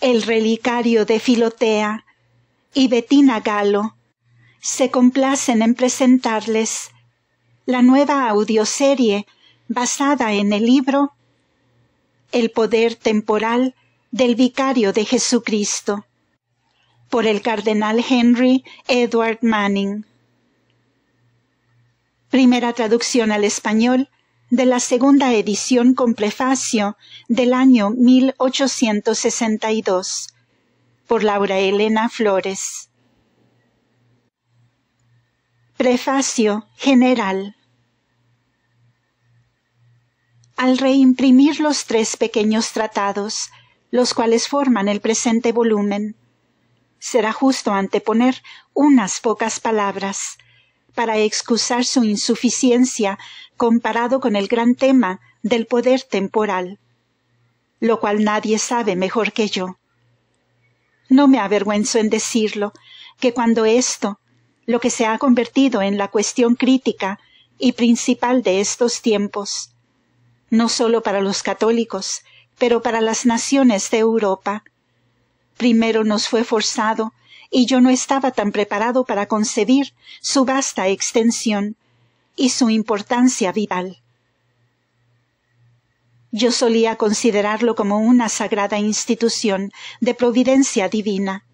el relicario de Filotea y Bettina Galo se complacen en presentarles la nueva audioserie basada en el libro El poder temporal del vicario de Jesucristo por el cardenal Henry Edward Manning. Primera traducción al español de la segunda edición con prefacio del año 1862 por Laura Elena Flores. Prefacio General. Al reimprimir los tres pequeños tratados, los cuales forman el presente volumen, será justo anteponer unas pocas palabras para excusar su insuficiencia comparado con el gran tema del poder temporal, lo cual nadie sabe mejor que yo. No me avergüenzo en decirlo, que cuando esto, lo que se ha convertido en la cuestión crítica y principal de estos tiempos, no solo para los católicos, pero para las naciones de Europa, primero nos fue forzado y yo no estaba tan preparado para concebir su vasta extensión y su importancia vital. Yo solía considerarlo como una sagrada institución de providencia divina,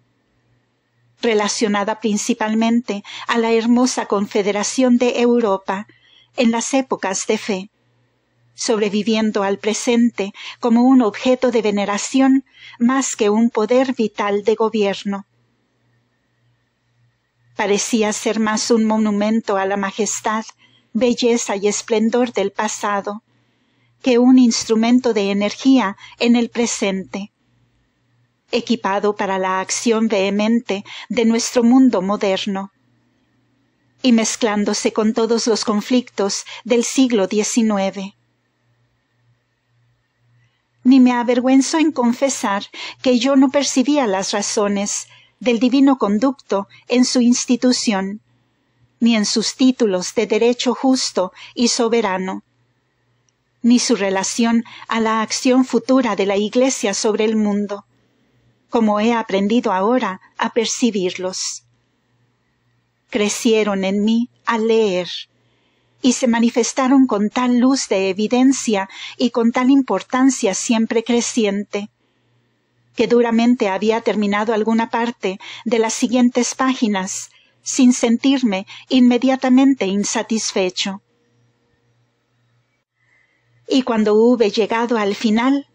relacionada principalmente a la hermosa Confederación de Europa en las épocas de fe, sobreviviendo al presente como un objeto de veneración más que un poder vital de gobierno. Parecía ser más un monumento a la majestad belleza y esplendor del pasado, que un instrumento de energía en el presente, equipado para la acción vehemente de nuestro mundo moderno, y mezclándose con todos los conflictos del siglo XIX ni me avergüenzo en confesar que yo no percibía las razones del divino conducto en su institución, ni en sus títulos de derecho justo y soberano, ni su relación a la acción futura de la Iglesia sobre el mundo, como he aprendido ahora a percibirlos. Crecieron en mí al leer, y se manifestaron con tal luz de evidencia y con tal importancia siempre creciente, que duramente había terminado alguna parte de las siguientes páginas sin sentirme inmediatamente insatisfecho. Y cuando hube llegado al final,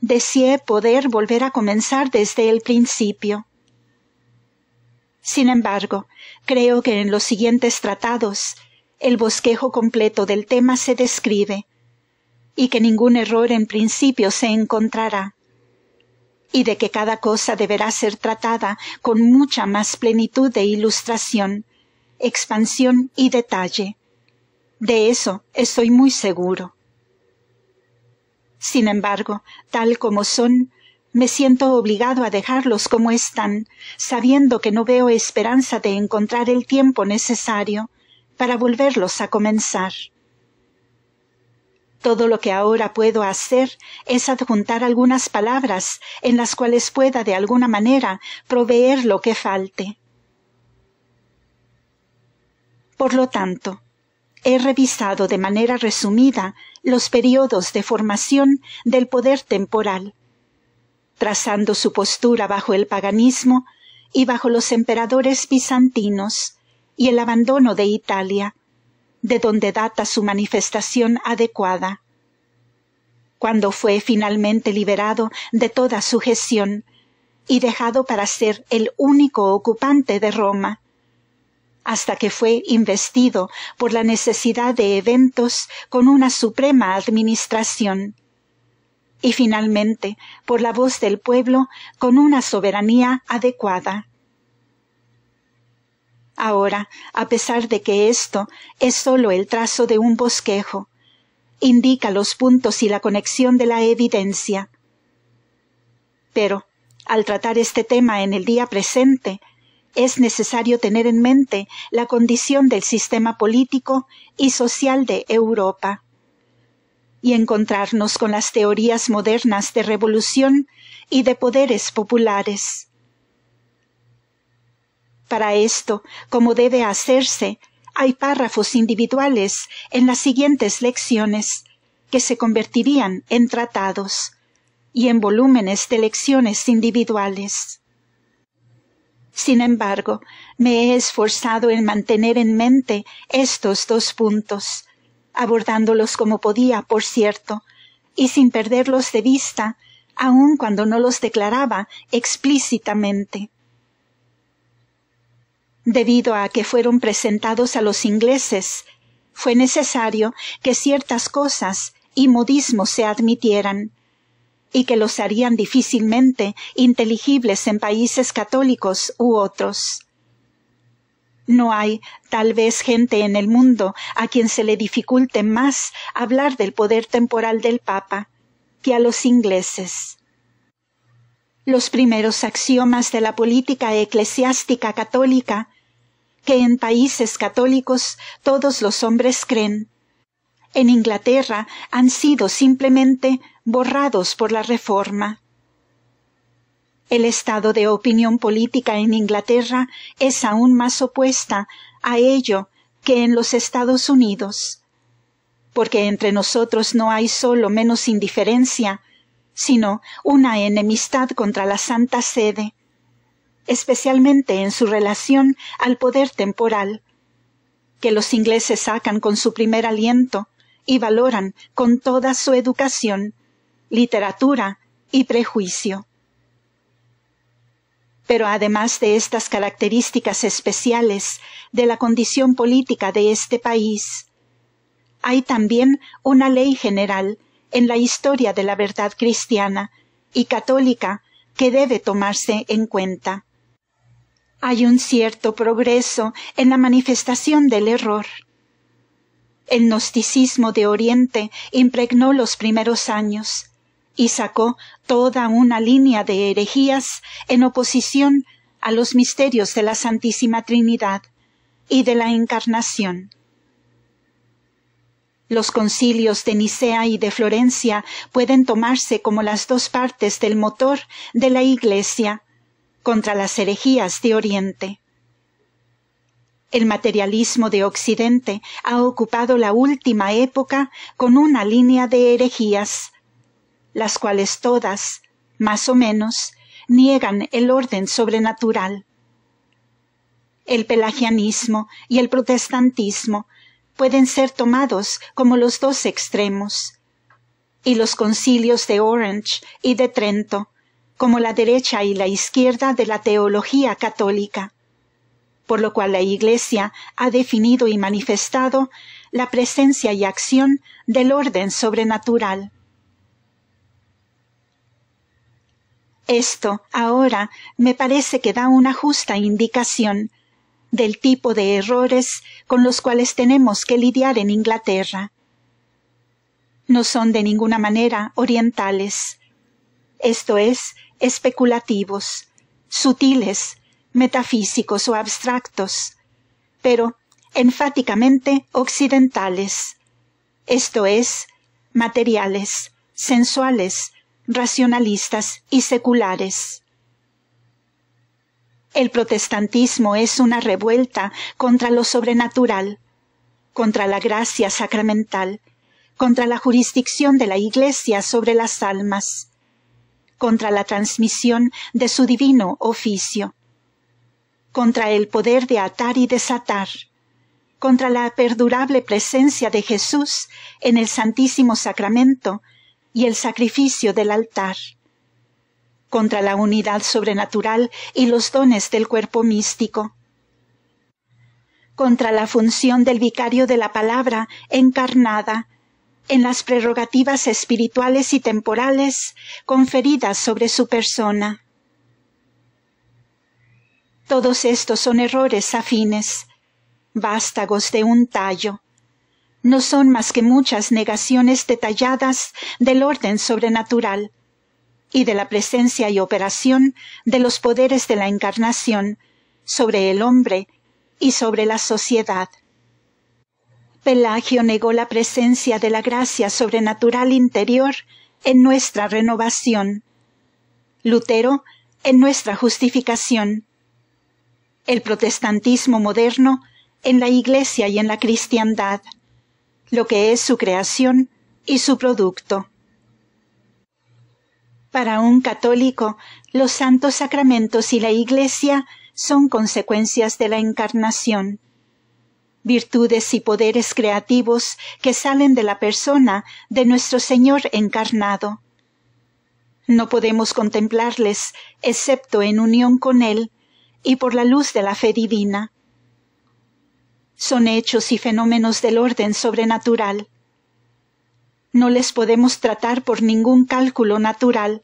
deseé poder volver a comenzar desde el principio. Sin embargo, creo que en los siguientes tratados el bosquejo completo del tema se describe, y que ningún error en principio se encontrará y de que cada cosa deberá ser tratada con mucha más plenitud de ilustración, expansión y detalle. De eso estoy muy seguro. Sin embargo, tal como son, me siento obligado a dejarlos como están, sabiendo que no veo esperanza de encontrar el tiempo necesario para volverlos a comenzar. Todo lo que ahora puedo hacer es adjuntar algunas palabras en las cuales pueda de alguna manera proveer lo que falte. Por lo tanto, he revisado de manera resumida los periodos de formación del poder temporal, trazando su postura bajo el paganismo y bajo los emperadores bizantinos y el abandono de Italia, de donde data su manifestación adecuada. Cuando fue finalmente liberado de toda sujeción y dejado para ser el único ocupante de Roma, hasta que fue investido por la necesidad de eventos con una suprema administración y finalmente por la voz del pueblo con una soberanía adecuada. Ahora, a pesar de que esto es solo el trazo de un bosquejo, indica los puntos y la conexión de la evidencia. Pero, al tratar este tema en el día presente, es necesario tener en mente la condición del sistema político y social de Europa y encontrarnos con las teorías modernas de revolución y de poderes populares. Para esto, como debe hacerse, hay párrafos individuales en las siguientes lecciones que se convertirían en tratados y en volúmenes de lecciones individuales. Sin embargo, me he esforzado en mantener en mente estos dos puntos, abordándolos como podía, por cierto, y sin perderlos de vista, aun cuando no los declaraba explícitamente. Debido a que fueron presentados a los ingleses, fue necesario que ciertas cosas y modismos se admitieran, y que los harían difícilmente inteligibles en países católicos u otros. No hay, tal vez, gente en el mundo a quien se le dificulte más hablar del poder temporal del Papa que a los ingleses. Los primeros axiomas de la política eclesiástica católica que en países católicos todos los hombres creen. En Inglaterra han sido simplemente borrados por la Reforma. El estado de opinión política en Inglaterra es aún más opuesta a ello que en los Estados Unidos, porque entre nosotros no hay solo menos indiferencia, sino una enemistad contra la Santa Sede, especialmente en su relación al poder temporal, que los ingleses sacan con su primer aliento y valoran con toda su educación, literatura y prejuicio. Pero además de estas características especiales de la condición política de este país, hay también una ley general en la historia de la verdad cristiana y católica que debe tomarse en cuenta hay un cierto progreso en la manifestación del error. El gnosticismo de Oriente impregnó los primeros años y sacó toda una línea de herejías en oposición a los misterios de la Santísima Trinidad y de la Encarnación. Los concilios de Nicea y de Florencia pueden tomarse como las dos partes del motor de la Iglesia contra las herejías de Oriente. El materialismo de Occidente ha ocupado la última época con una línea de herejías, las cuales todas, más o menos, niegan el orden sobrenatural. El pelagianismo y el protestantismo pueden ser tomados como los dos extremos, y los concilios de Orange y de Trento como la derecha y la izquierda de la teología católica, por lo cual la Iglesia ha definido y manifestado la presencia y acción del orden sobrenatural. Esto, ahora, me parece que da una justa indicación del tipo de errores con los cuales tenemos que lidiar en Inglaterra. No son de ninguna manera orientales, esto es, especulativos, sutiles, metafísicos o abstractos, pero enfáticamente occidentales, esto es, materiales, sensuales, racionalistas y seculares. El protestantismo es una revuelta contra lo sobrenatural, contra la gracia sacramental, contra la jurisdicción de la Iglesia sobre las almas, contra la transmisión de su divino oficio, contra el poder de atar y desatar, contra la perdurable presencia de Jesús en el Santísimo Sacramento y el sacrificio del altar, contra la unidad sobrenatural y los dones del cuerpo místico, contra la función del vicario de la palabra encarnada en las prerrogativas espirituales y temporales conferidas sobre su persona. Todos estos son errores afines, vástagos de un tallo. No son más que muchas negaciones detalladas del orden sobrenatural y de la presencia y operación de los poderes de la encarnación sobre el hombre y sobre la sociedad. Pelagio negó la presencia de la gracia sobrenatural interior en nuestra renovación, Lutero en nuestra justificación, el protestantismo moderno en la Iglesia y en la cristiandad, lo que es su creación y su producto. Para un católico, los santos sacramentos y la Iglesia son consecuencias de la encarnación virtudes y poderes creativos que salen de la persona de nuestro Señor encarnado. No podemos contemplarles excepto en unión con Él y por la luz de la fe divina. Son hechos y fenómenos del orden sobrenatural. No les podemos tratar por ningún cálculo natural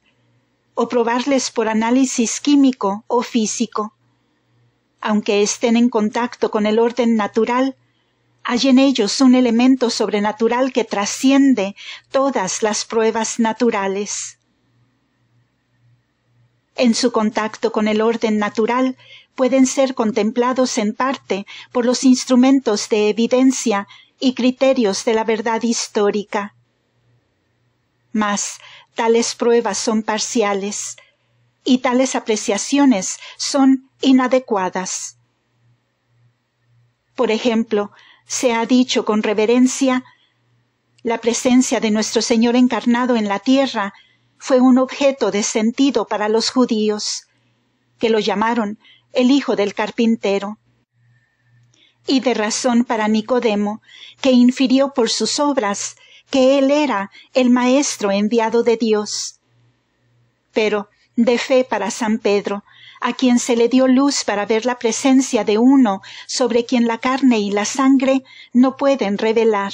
o probarles por análisis químico o físico aunque estén en contacto con el orden natural, hay en ellos un elemento sobrenatural que trasciende todas las pruebas naturales. En su contacto con el orden natural pueden ser contemplados en parte por los instrumentos de evidencia y criterios de la verdad histórica. Mas tales pruebas son parciales, y tales apreciaciones son inadecuadas. Por ejemplo, se ha dicho con reverencia la presencia de nuestro Señor encarnado en la tierra fue un objeto de sentido para los judíos, que lo llamaron el hijo del carpintero, y de razón para Nicodemo, que infirió por sus obras que él era el Maestro enviado de Dios. Pero de fe para San Pedro, a quien se le dio luz para ver la presencia de uno sobre quien la carne y la sangre no pueden revelar.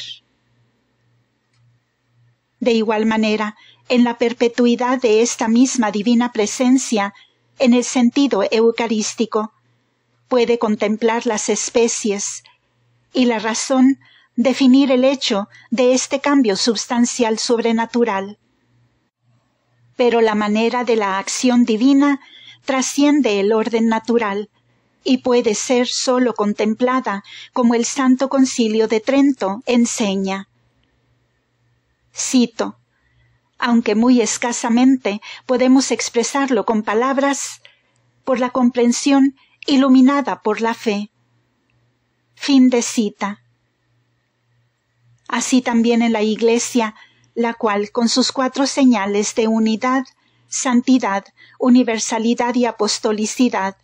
De igual manera, en la perpetuidad de esta misma divina presencia, en el sentido eucarístico, puede contemplar las especies y la razón definir el hecho de este cambio substancial sobrenatural pero la manera de la acción divina trasciende el orden natural y puede ser sólo contemplada como el Santo Concilio de Trento enseña. Cito, aunque muy escasamente podemos expresarlo con palabras, por la comprensión iluminada por la fe. Fin de cita. Así también en la Iglesia la cual con sus cuatro señales de unidad, santidad, universalidad y apostolicidad,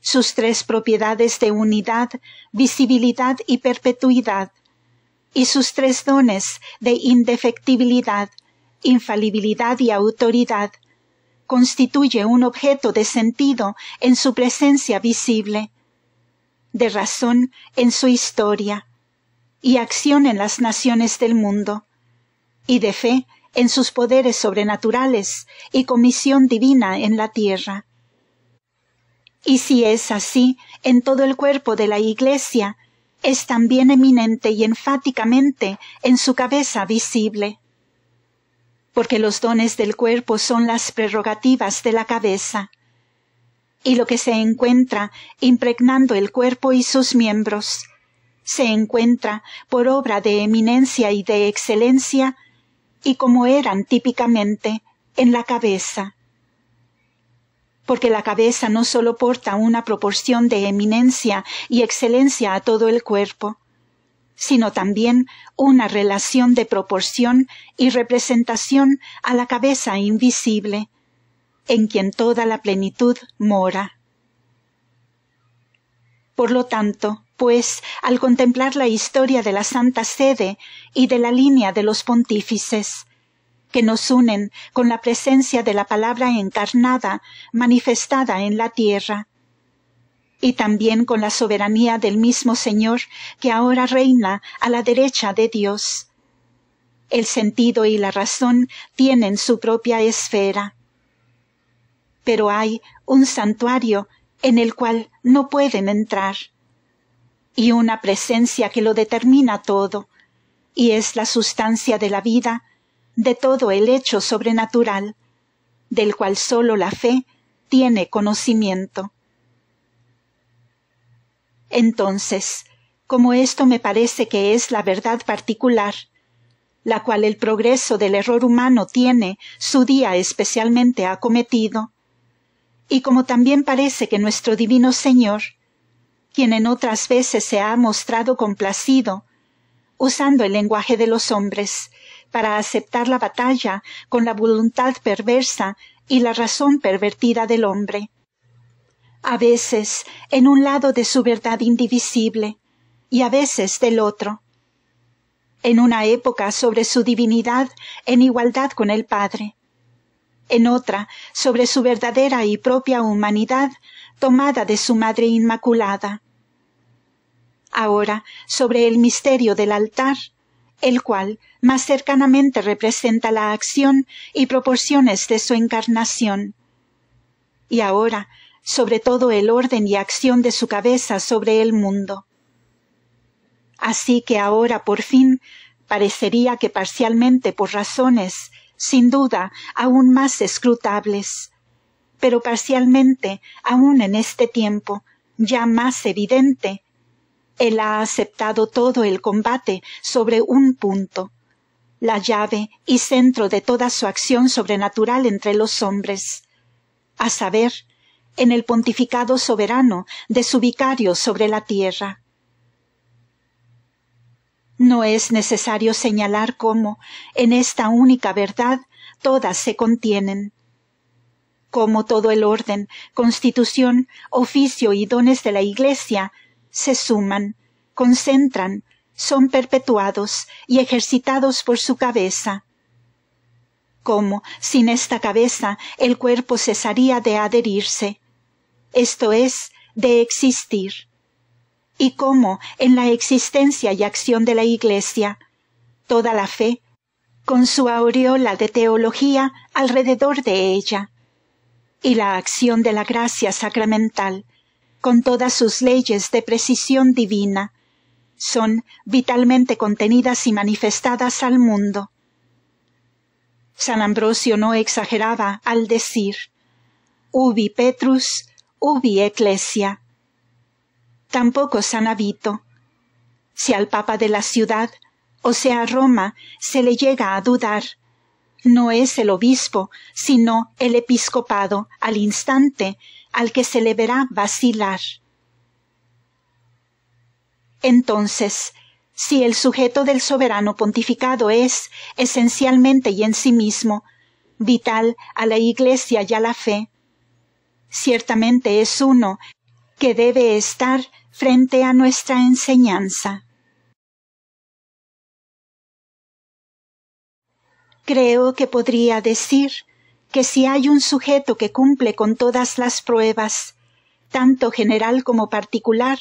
sus tres propiedades de unidad, visibilidad y perpetuidad, y sus tres dones de indefectibilidad, infalibilidad y autoridad, constituye un objeto de sentido en su presencia visible, de razón en su historia y acción en las naciones del mundo y de fe en sus poderes sobrenaturales y comisión divina en la tierra. Y si es así en todo el cuerpo de la Iglesia, es también eminente y enfáticamente en su cabeza visible. Porque los dones del cuerpo son las prerrogativas de la cabeza, y lo que se encuentra impregnando el cuerpo y sus miembros, se encuentra, por obra de eminencia y de excelencia, y como eran típicamente en la cabeza, porque la cabeza no sólo porta una proporción de eminencia y excelencia a todo el cuerpo, sino también una relación de proporción y representación a la cabeza invisible, en quien toda la plenitud mora. Por lo tanto, pues, al contemplar la historia de la Santa Sede y de la línea de los pontífices, que nos unen con la presencia de la palabra encarnada manifestada en la tierra, y también con la soberanía del mismo Señor que ahora reina a la derecha de Dios. El sentido y la razón tienen su propia esfera. Pero hay un santuario en el cual no pueden entrar y una presencia que lo determina todo, y es la sustancia de la vida, de todo el hecho sobrenatural, del cual sólo la fe tiene conocimiento. Entonces, como esto me parece que es la verdad particular, la cual el progreso del error humano tiene su día especialmente acometido, y como también parece que nuestro Divino Señor quien en otras veces se ha mostrado complacido, usando el lenguaje de los hombres, para aceptar la batalla con la voluntad perversa y la razón pervertida del hombre. A veces en un lado de su verdad indivisible, y a veces del otro. En una época sobre su divinidad en igualdad con el Padre. En otra sobre su verdadera y propia humanidad tomada de su Madre Inmaculada ahora sobre el misterio del altar, el cual más cercanamente representa la acción y proporciones de su encarnación. Y ahora sobre todo el orden y acción de su cabeza sobre el mundo. Así que ahora por fin parecería que parcialmente por razones, sin duda, aún más escrutables, pero parcialmente aún en este tiempo, ya más evidente, él ha aceptado todo el combate sobre un punto, la llave y centro de toda su acción sobrenatural entre los hombres, a saber, en el pontificado soberano de su vicario sobre la tierra. No es necesario señalar cómo, en esta única verdad, todas se contienen. como todo el orden, constitución, oficio y dones de la Iglesia se suman, concentran, son perpetuados y ejercitados por su cabeza. ¿Cómo, sin esta cabeza, el cuerpo cesaría de adherirse, esto es, de existir. Y cómo, en la existencia y acción de la Iglesia, toda la fe, con su aureola de teología alrededor de ella, y la acción de la gracia sacramental, con todas sus leyes de precisión divina, son vitalmente contenidas y manifestadas al mundo. San Ambrosio no exageraba al decir ubi Petrus, ubi Ecclesia. Tampoco San Abito. Si al Papa de la ciudad, o sea Roma, se le llega a dudar, no es el obispo, sino el episcopado, al instante, al que se le verá vacilar. Entonces, si el sujeto del soberano pontificado es, esencialmente y en sí mismo, vital a la Iglesia y a la fe, ciertamente es uno que debe estar frente a nuestra enseñanza. Creo que podría decir que si hay un sujeto que cumple con todas las pruebas, tanto general como particular,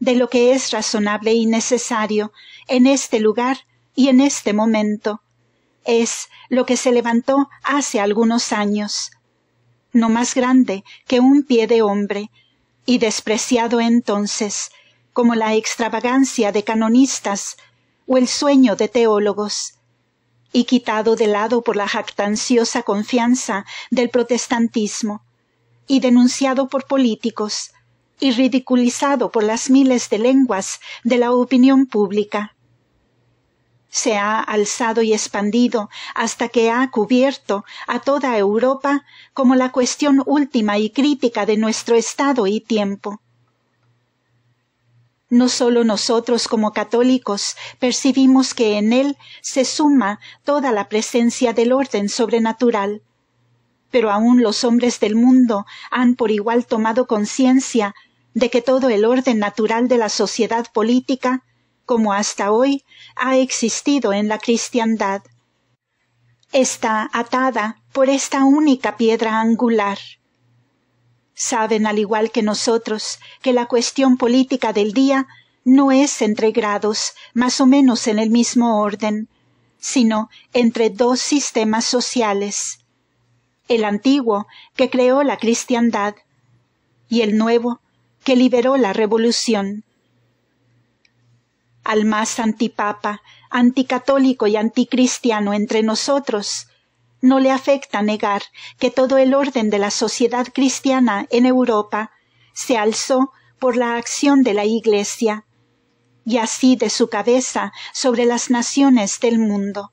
de lo que es razonable y necesario en este lugar y en este momento, es lo que se levantó hace algunos años, no más grande que un pie de hombre, y despreciado entonces como la extravagancia de canonistas o el sueño de teólogos, y quitado de lado por la jactanciosa confianza del protestantismo, y denunciado por políticos, y ridiculizado por las miles de lenguas de la opinión pública. Se ha alzado y expandido hasta que ha cubierto a toda Europa como la cuestión última y crítica de nuestro estado y tiempo no solo nosotros como católicos percibimos que en él se suma toda la presencia del orden sobrenatural, pero aún los hombres del mundo han por igual tomado conciencia de que todo el orden natural de la sociedad política, como hasta hoy, ha existido en la cristiandad. Está atada por esta única piedra angular, Saben, al igual que nosotros, que la cuestión política del día no es entre grados, más o menos en el mismo orden, sino entre dos sistemas sociales el antiguo que creó la cristiandad y el nuevo que liberó la revolución. Al más antipapa, anticatólico y anticristiano entre nosotros, no le afecta negar que todo el orden de la sociedad cristiana en Europa se alzó por la acción de la Iglesia, y así de su cabeza sobre las naciones del mundo.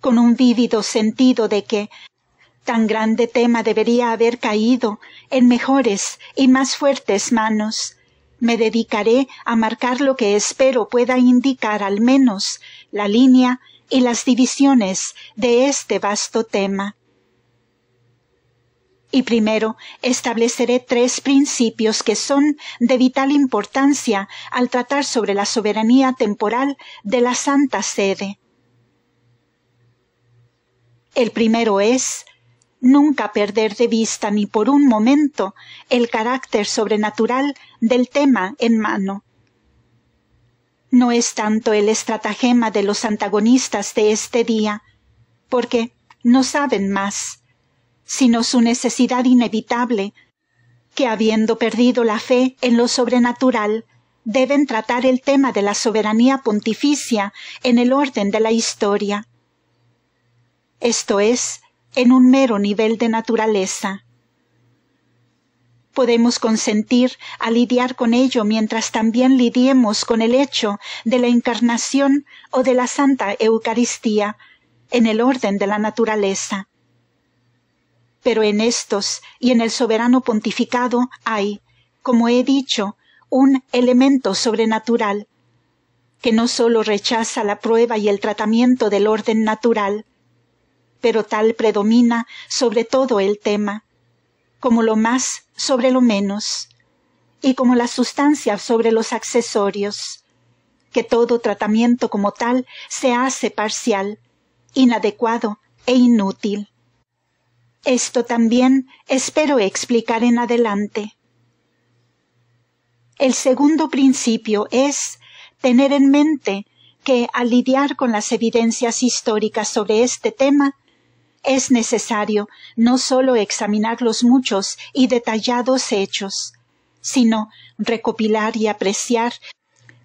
Con un vívido sentido de que tan grande tema debería haber caído en mejores y más fuertes manos, me dedicaré a marcar lo que espero pueda indicar al menos la línea y las divisiones de este vasto tema. Y primero estableceré tres principios que son de vital importancia al tratar sobre la soberanía temporal de la Santa Sede. El primero es nunca perder de vista ni por un momento el carácter sobrenatural del tema en mano no es tanto el estratagema de los antagonistas de este día, porque no saben más, sino su necesidad inevitable, que habiendo perdido la fe en lo sobrenatural, deben tratar el tema de la soberanía pontificia en el orden de la historia. Esto es, en un mero nivel de naturaleza podemos consentir a lidiar con ello mientras también lidiemos con el hecho de la encarnación o de la Santa Eucaristía en el orden de la naturaleza. Pero en estos y en el soberano pontificado hay, como he dicho, un elemento sobrenatural que no sólo rechaza la prueba y el tratamiento del orden natural, pero tal predomina sobre todo el tema, como lo más sobre lo menos y como la sustancia sobre los accesorios, que todo tratamiento como tal se hace parcial, inadecuado e inútil. Esto también espero explicar en adelante. El segundo principio es tener en mente que al lidiar con las evidencias históricas sobre este tema, es necesario no solo examinar los muchos y detallados hechos, sino recopilar y apreciar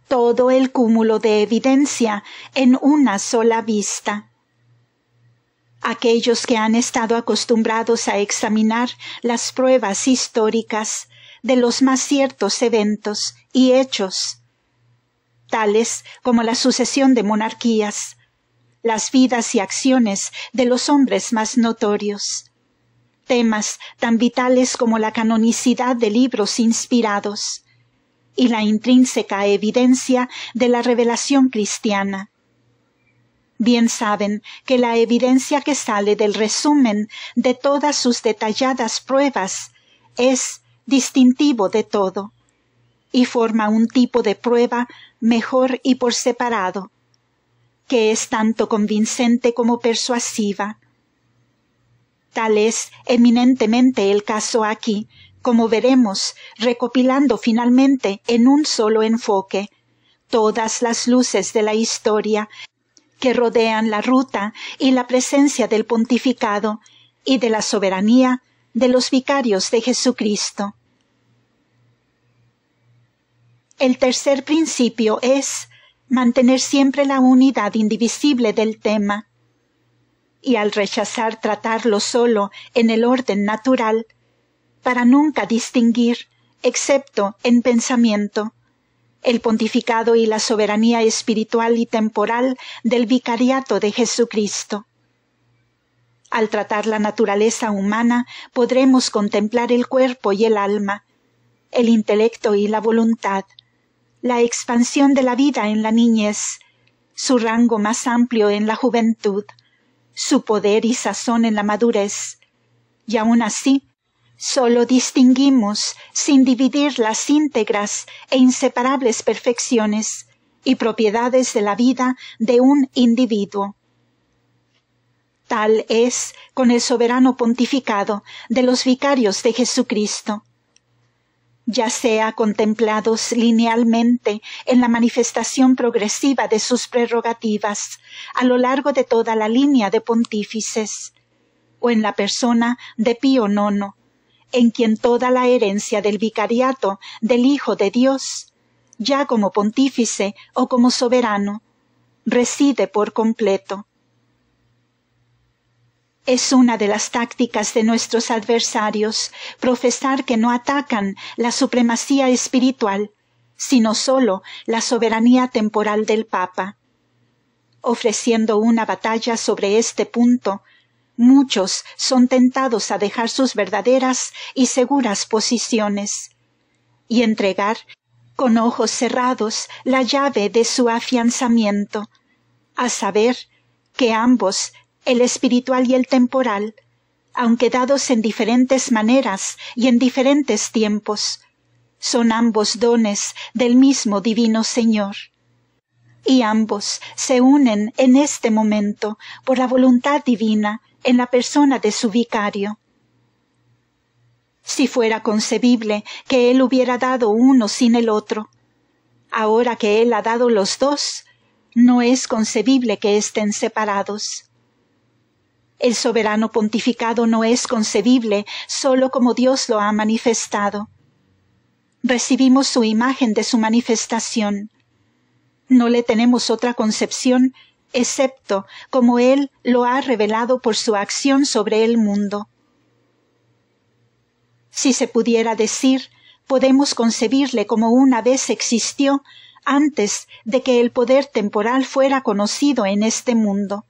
todo el cúmulo de evidencia en una sola vista. Aquellos que han estado acostumbrados a examinar las pruebas históricas de los más ciertos eventos y hechos, tales como la sucesión de monarquías, las vidas y acciones de los hombres más notorios. Temas tan vitales como la canonicidad de libros inspirados y la intrínseca evidencia de la revelación cristiana. Bien saben que la evidencia que sale del resumen de todas sus detalladas pruebas es distintivo de todo y forma un tipo de prueba mejor y por separado que es tanto convincente como persuasiva. Tal es eminentemente el caso aquí, como veremos, recopilando finalmente en un solo enfoque todas las luces de la historia que rodean la ruta y la presencia del pontificado y de la soberanía de los vicarios de Jesucristo. El tercer principio es mantener siempre la unidad indivisible del tema. Y al rechazar tratarlo solo en el orden natural, para nunca distinguir, excepto en pensamiento, el pontificado y la soberanía espiritual y temporal del vicariato de Jesucristo. Al tratar la naturaleza humana podremos contemplar el cuerpo y el alma, el intelecto y la voluntad, la expansión de la vida en la niñez, su rango más amplio en la juventud, su poder y sazón en la madurez. Y aun así, solo distinguimos, sin dividir las íntegras e inseparables perfecciones y propiedades de la vida de un individuo. Tal es con el soberano pontificado de los vicarios de Jesucristo ya sea contemplados linealmente en la manifestación progresiva de sus prerrogativas a lo largo de toda la línea de pontífices, o en la persona de Pío IX, en quien toda la herencia del vicariato del Hijo de Dios, ya como pontífice o como soberano, reside por completo es una de las tácticas de nuestros adversarios profesar que no atacan la supremacía espiritual, sino sólo la soberanía temporal del Papa. Ofreciendo una batalla sobre este punto, muchos son tentados a dejar sus verdaderas y seguras posiciones y entregar, con ojos cerrados, la llave de su afianzamiento, a saber que ambos el espiritual y el temporal, aunque dados en diferentes maneras y en diferentes tiempos, son ambos dones del mismo Divino Señor. Y ambos se unen en este momento por la voluntad divina en la persona de su vicario. Si fuera concebible que Él hubiera dado uno sin el otro, ahora que Él ha dado los dos, no es concebible que estén separados. El soberano pontificado no es concebible sólo como Dios lo ha manifestado. Recibimos su imagen de su manifestación. No le tenemos otra concepción excepto como Él lo ha revelado por su acción sobre el mundo. Si se pudiera decir, podemos concebirle como una vez existió antes de que el poder temporal fuera conocido en este mundo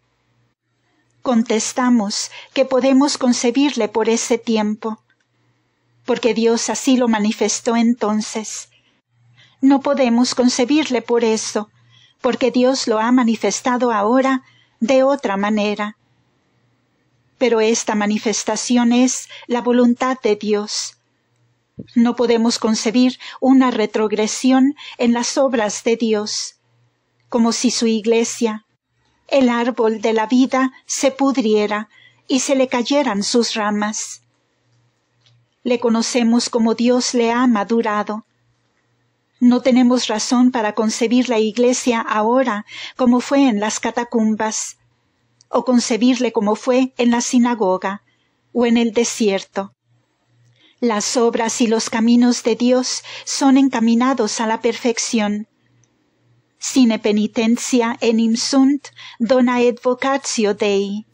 contestamos que podemos concebirle por ese tiempo, porque Dios así lo manifestó entonces. No podemos concebirle por eso, porque Dios lo ha manifestado ahora de otra manera. Pero esta manifestación es la voluntad de Dios. No podemos concebir una retrogresión en las obras de Dios, como si su Iglesia el árbol de la vida se pudriera y se le cayeran sus ramas. Le conocemos como Dios le ha madurado. No tenemos razón para concebir la Iglesia ahora como fue en las catacumbas, o concebirle como fue en la sinagoga o en el desierto. Las obras y los caminos de Dios son encaminados a la perfección, sine penitencia enimsunt sunt dona et vocatio Dei.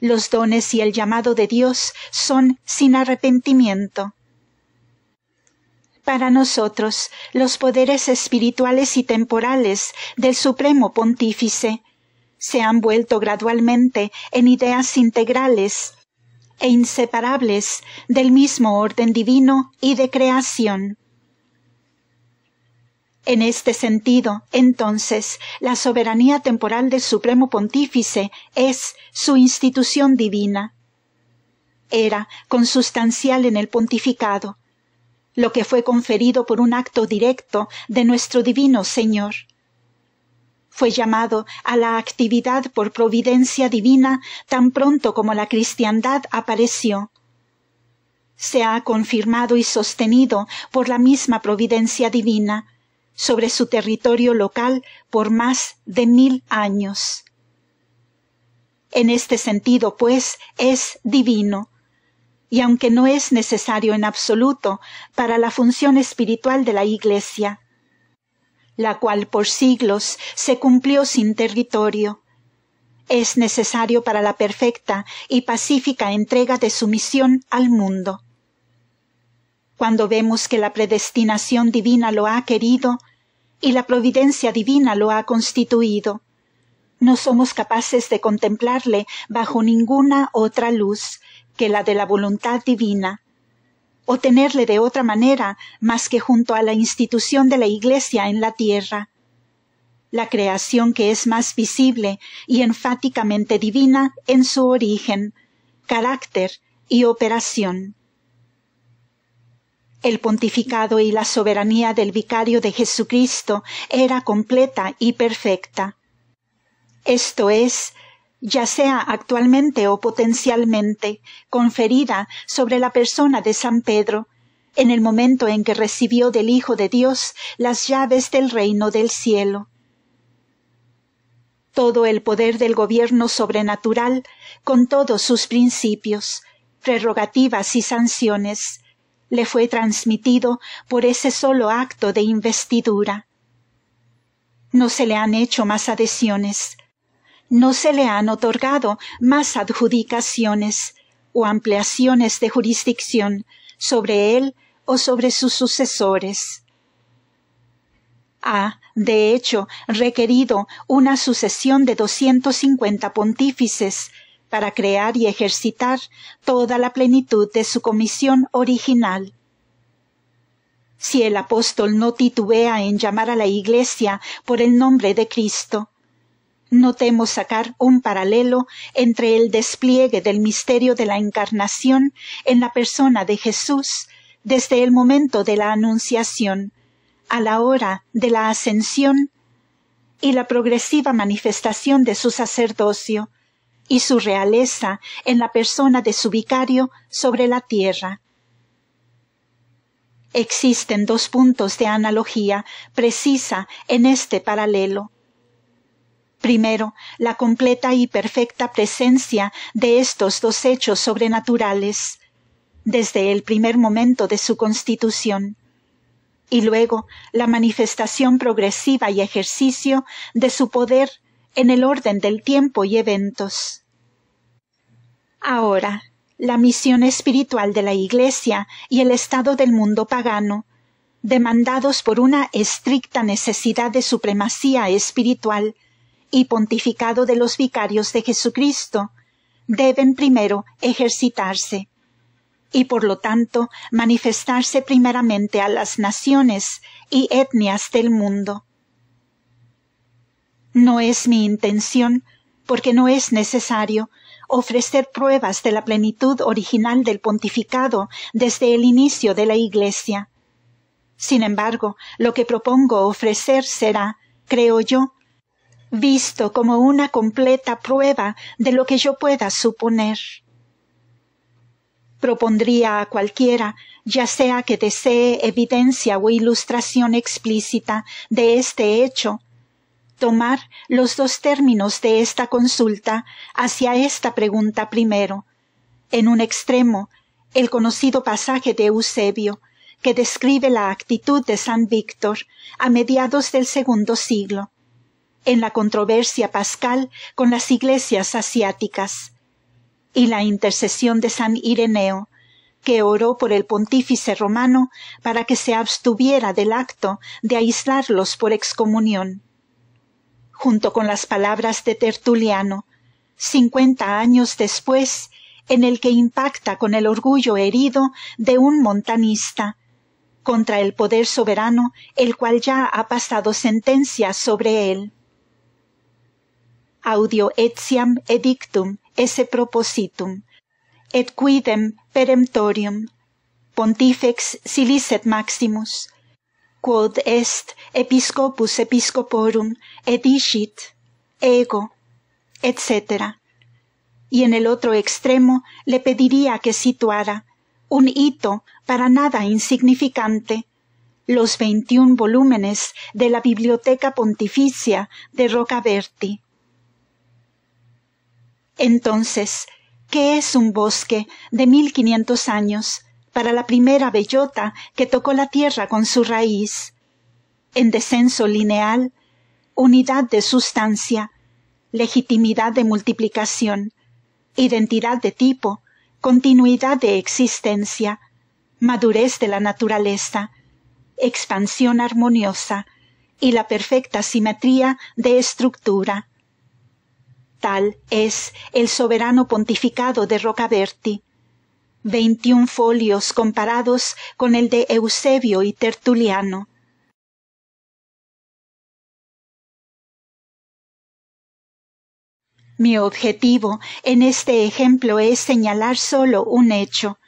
Los dones y el llamado de Dios son sin arrepentimiento. Para nosotros, los poderes espirituales y temporales del Supremo Pontífice se han vuelto gradualmente en ideas integrales e inseparables del mismo orden divino y de creación. En este sentido, entonces, la soberanía temporal del Supremo Pontífice es su institución divina. Era consustancial en el pontificado, lo que fue conferido por un acto directo de nuestro Divino Señor. Fue llamado a la actividad por providencia divina tan pronto como la cristiandad apareció se ha confirmado y sostenido por la misma providencia divina, sobre su territorio local por más de mil años. En este sentido, pues, es divino, y aunque no es necesario en absoluto para la función espiritual de la Iglesia, la cual por siglos se cumplió sin territorio, es necesario para la perfecta y pacífica entrega de su misión al mundo cuando vemos que la predestinación divina lo ha querido y la providencia divina lo ha constituido. No somos capaces de contemplarle bajo ninguna otra luz que la de la voluntad divina, o tenerle de otra manera más que junto a la institución de la Iglesia en la tierra. La creación que es más visible y enfáticamente divina en su origen, carácter y operación. El pontificado y la soberanía del vicario de Jesucristo era completa y perfecta. Esto es, ya sea actualmente o potencialmente, conferida sobre la persona de San Pedro, en el momento en que recibió del Hijo de Dios las llaves del reino del cielo. Todo el poder del gobierno sobrenatural, con todos sus principios, prerrogativas y sanciones, le fue transmitido por ese solo acto de investidura. No se le han hecho más adhesiones, no se le han otorgado más adjudicaciones o ampliaciones de jurisdicción sobre él o sobre sus sucesores. Ha, de hecho, requerido una sucesión de 250 pontífices para crear y ejercitar toda la plenitud de su comisión original. Si el apóstol no titubea en llamar a la Iglesia por el nombre de Cristo, no sacar un paralelo entre el despliegue del misterio de la encarnación en la persona de Jesús desde el momento de la anunciación a la hora de la ascensión y la progresiva manifestación de su sacerdocio y su realeza en la persona de su vicario sobre la tierra. Existen dos puntos de analogía precisa en este paralelo. Primero, la completa y perfecta presencia de estos dos hechos sobrenaturales desde el primer momento de su constitución y luego la manifestación progresiva y ejercicio de su poder en el orden del tiempo y eventos. Ahora, la misión espiritual de la Iglesia y el estado del mundo pagano, demandados por una estricta necesidad de supremacía espiritual y pontificado de los vicarios de Jesucristo, deben primero ejercitarse y por lo tanto manifestarse primeramente a las naciones y etnias del mundo no es mi intención, porque no es necesario, ofrecer pruebas de la plenitud original del pontificado desde el inicio de la Iglesia. Sin embargo, lo que propongo ofrecer será, creo yo, visto como una completa prueba de lo que yo pueda suponer. Propondría a cualquiera, ya sea que desee evidencia o ilustración explícita de este hecho, tomar los dos términos de esta consulta hacia esta pregunta primero. En un extremo, el conocido pasaje de Eusebio, que describe la actitud de San Víctor a mediados del segundo siglo, en la controversia pascal con las iglesias asiáticas, y la intercesión de San Ireneo, que oró por el pontífice romano para que se abstuviera del acto de aislarlos por excomunión junto con las palabras de Tertuliano, cincuenta años después, en el que impacta con el orgullo herido de un montanista, contra el poder soberano, el cual ya ha pasado sentencia sobre él. Audio etiam edictum esse propositum, et quidem peremptorium, pontifex silicet maximus, quod est episcopus episcoporum edicit, ego, etc. Y en el otro extremo le pediría que situara un hito para nada insignificante, los veintiún volúmenes de la Biblioteca Pontificia de Rocaberti. Entonces, ¿qué es un bosque de mil quinientos años para la primera bellota que tocó la tierra con su raíz. En descenso lineal, unidad de sustancia, legitimidad de multiplicación, identidad de tipo, continuidad de existencia, madurez de la naturaleza, expansión armoniosa y la perfecta simetría de estructura. Tal es el soberano pontificado de Rocaberti, veintiún folios comparados con el de Eusebio y Tertuliano. Mi objetivo en este ejemplo es señalar solo un hecho,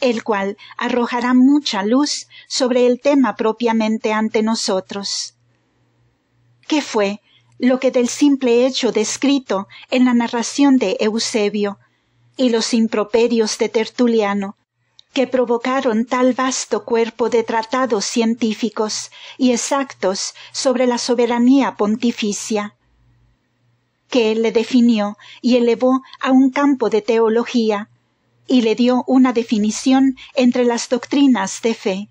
el cual arrojará mucha luz sobre el tema propiamente ante nosotros. ¿Qué fue lo que del simple hecho descrito en la narración de Eusebio y los improperios de Tertuliano, que provocaron tal vasto cuerpo de tratados científicos y exactos sobre la soberanía pontificia, que él le definió y elevó a un campo de teología, y le dio una definición entre las doctrinas de fe.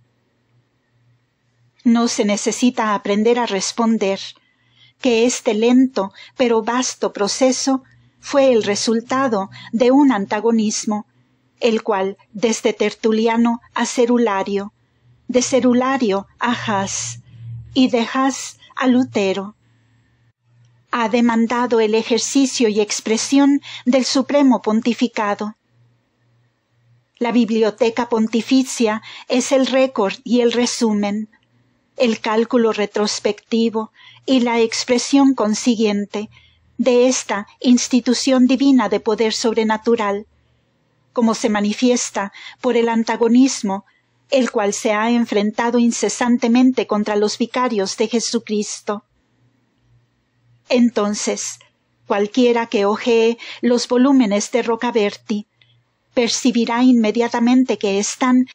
No se necesita aprender a responder que este lento pero vasto proceso fue el resultado de un antagonismo, el cual desde Tertuliano a Cerulario, de Cerulario a Haas y de Haas a Lutero. Ha demandado el ejercicio y expresión del Supremo Pontificado. La Biblioteca Pontificia es el récord y el resumen, el cálculo retrospectivo y la expresión consiguiente de esta institución divina de poder sobrenatural, como se manifiesta por el antagonismo, el cual se ha enfrentado incesantemente contra los vicarios de Jesucristo. Entonces, cualquiera que ojee los volúmenes de Rocaberti percibirá inmediatamente que están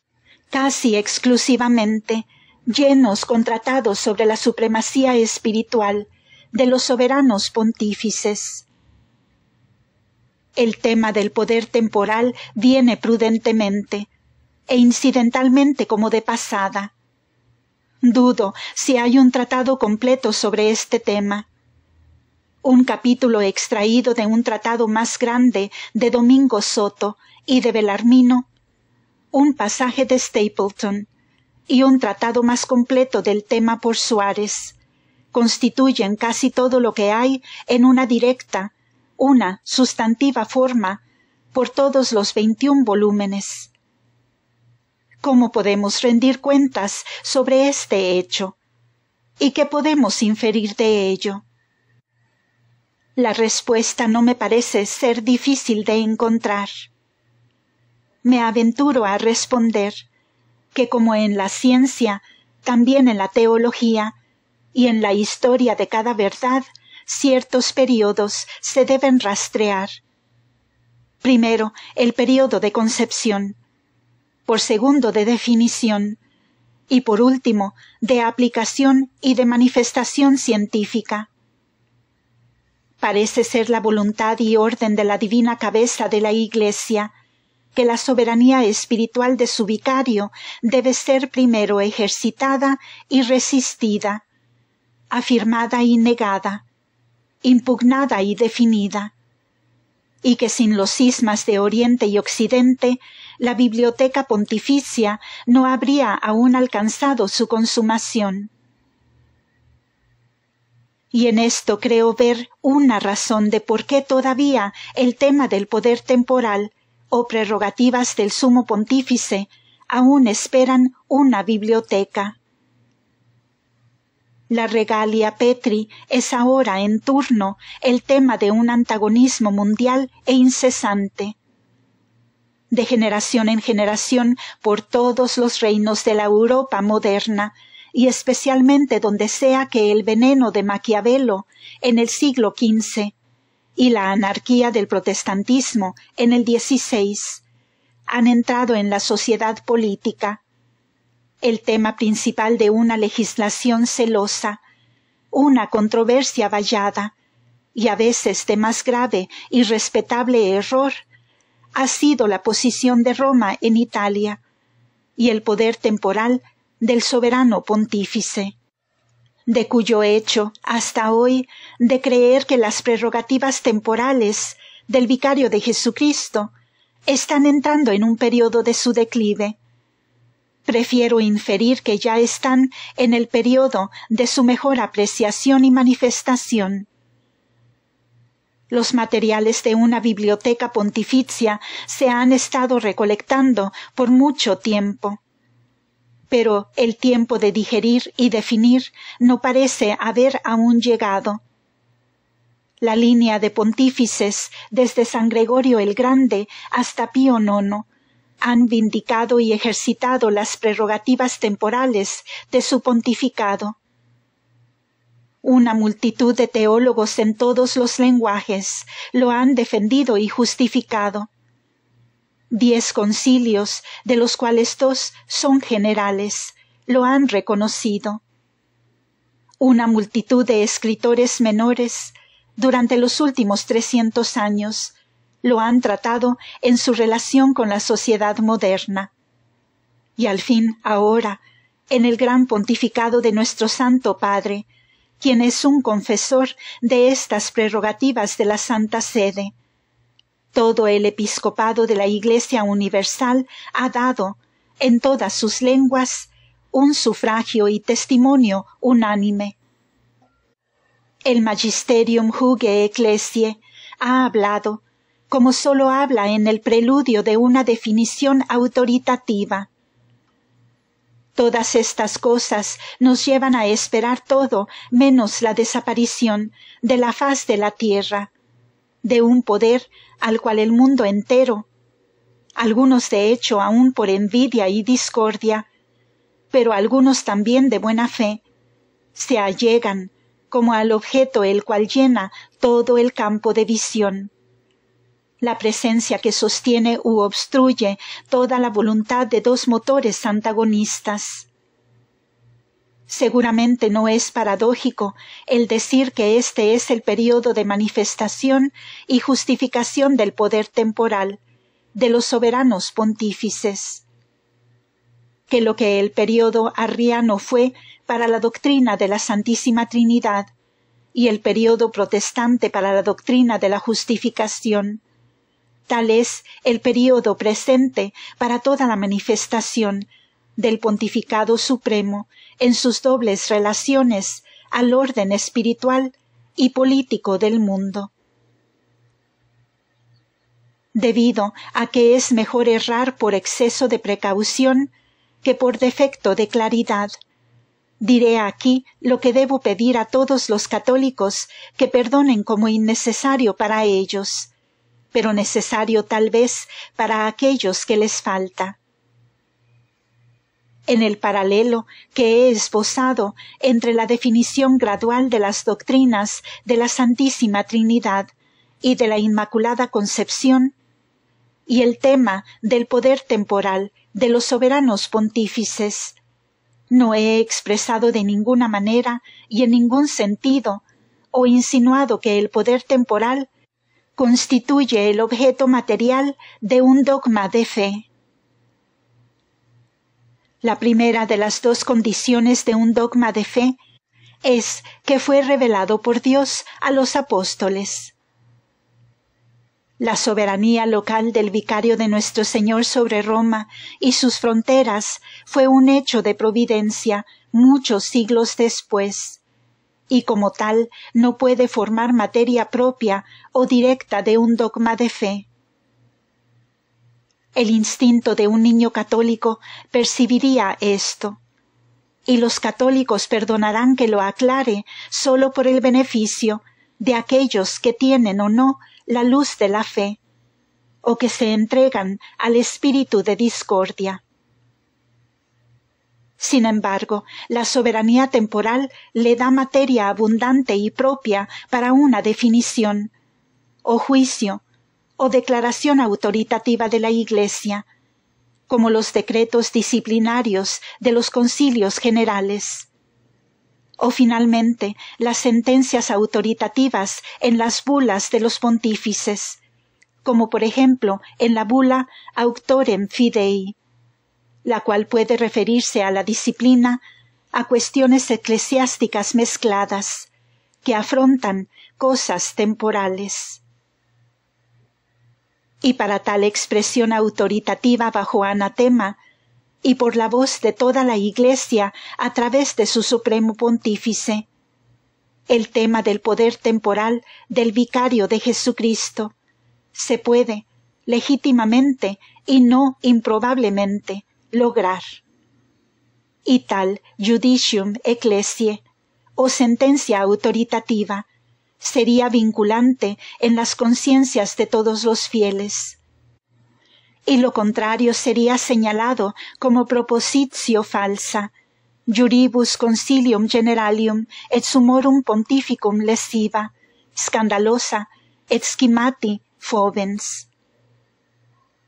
casi exclusivamente llenos contratados sobre la supremacía espiritual, de los soberanos pontífices. El tema del poder temporal viene prudentemente e incidentalmente como de pasada. Dudo si hay un tratado completo sobre este tema. Un capítulo extraído de un tratado más grande de Domingo Soto y de Belarmino, un pasaje de Stapleton y un tratado más completo del tema por Suárez, constituyen casi todo lo que hay en una directa, una sustantiva forma por todos los 21 volúmenes. ¿Cómo podemos rendir cuentas sobre este hecho? ¿Y qué podemos inferir de ello? La respuesta no me parece ser difícil de encontrar. Me aventuro a responder que como en la ciencia, también en la teología, y en la historia de cada verdad ciertos periodos se deben rastrear. Primero, el periodo de concepción, por segundo, de definición, y por último, de aplicación y de manifestación científica. Parece ser la voluntad y orden de la divina cabeza de la Iglesia que la soberanía espiritual de su vicario debe ser primero ejercitada y resistida, afirmada y negada, impugnada y definida, y que sin los cismas de Oriente y Occidente la Biblioteca Pontificia no habría aún alcanzado su consumación. Y en esto creo ver una razón de por qué todavía el tema del poder temporal o prerrogativas del sumo pontífice aún esperan una biblioteca. La regalia Petri es ahora en turno el tema de un antagonismo mundial e incesante. De generación en generación por todos los reinos de la Europa moderna, y especialmente donde sea que el veneno de Maquiavelo en el siglo XV y la anarquía del protestantismo en el XVI han entrado en la sociedad política, el tema principal de una legislación celosa, una controversia vallada, y a veces de más grave y respetable error, ha sido la posición de Roma en Italia y el poder temporal del soberano pontífice, de cuyo hecho, hasta hoy, de creer que las prerrogativas temporales del vicario de Jesucristo están entrando en un periodo de su declive, Prefiero inferir que ya están en el periodo de su mejor apreciación y manifestación. Los materiales de una biblioteca pontificia se han estado recolectando por mucho tiempo. Pero el tiempo de digerir y definir no parece haber aún llegado. La línea de pontífices desde San Gregorio el Grande hasta Pío IX han vindicado y ejercitado las prerrogativas temporales de su pontificado. Una multitud de teólogos en todos los lenguajes lo han defendido y justificado. Diez concilios, de los cuales dos son generales, lo han reconocido. Una multitud de escritores menores, durante los últimos trescientos años, lo han tratado en su relación con la sociedad moderna. Y al fin ahora, en el gran pontificado de nuestro Santo Padre, quien es un confesor de estas prerrogativas de la Santa Sede. Todo el episcopado de la Iglesia Universal ha dado, en todas sus lenguas, un sufragio y testimonio unánime. El Magisterium Juge ecclesie ha hablado como solo habla en el preludio de una definición autoritativa. Todas estas cosas nos llevan a esperar todo menos la desaparición de la faz de la tierra, de un poder al cual el mundo entero, algunos de hecho aún por envidia y discordia, pero algunos también de buena fe, se allegan como al objeto el cual llena todo el campo de visión la presencia que sostiene u obstruye toda la voluntad de dos motores antagonistas. Seguramente no es paradójico el decir que este es el período de manifestación y justificación del poder temporal de los soberanos pontífices, que lo que el período arriano fue para la doctrina de la Santísima Trinidad y el período protestante para la doctrina de la justificación Tal es el período presente para toda la manifestación del pontificado supremo en sus dobles relaciones al orden espiritual y político del mundo. Debido a que es mejor errar por exceso de precaución que por defecto de claridad, Diré aquí lo que debo pedir a todos los católicos que perdonen como innecesario para ellos, pero necesario tal vez para aquellos que les falta. En el paralelo que he esbozado entre la definición gradual de las doctrinas de la Santísima Trinidad y de la Inmaculada Concepción, y el tema del poder temporal de los soberanos pontífices, no he expresado de ninguna manera y en ningún sentido o insinuado que el poder temporal constituye el objeto material de un dogma de fe. La primera de las dos condiciones de un dogma de fe es que fue revelado por Dios a los apóstoles. La soberanía local del vicario de nuestro Señor sobre Roma y sus fronteras fue un hecho de providencia muchos siglos después y como tal no puede formar materia propia o directa de un dogma de fe. El instinto de un niño católico percibiría esto, y los católicos perdonarán que lo aclare sólo por el beneficio de aquellos que tienen o no la luz de la fe, o que se entregan al espíritu de discordia. Sin embargo, la soberanía temporal le da materia abundante y propia para una definición, o juicio, o declaración autoritativa de la Iglesia, como los decretos disciplinarios de los concilios generales, o finalmente las sentencias autoritativas en las bulas de los pontífices, como por ejemplo en la bula Auctorem Fidei, la cual puede referirse a la disciplina, a cuestiones eclesiásticas mezcladas, que afrontan cosas temporales. Y para tal expresión autoritativa bajo anatema, y por la voz de toda la Iglesia a través de su Supremo Pontífice, el tema del poder temporal del vicario de Jesucristo. Se puede, legítimamente y no improbablemente, lograr. Y tal judicium ecclesiae o sentencia autoritativa sería vinculante en las conciencias de todos los fieles. Y lo contrario sería señalado como propositio falsa, juribus concilium generalium et sumorum pontificum lesiva, scandalosa et schimati fovens.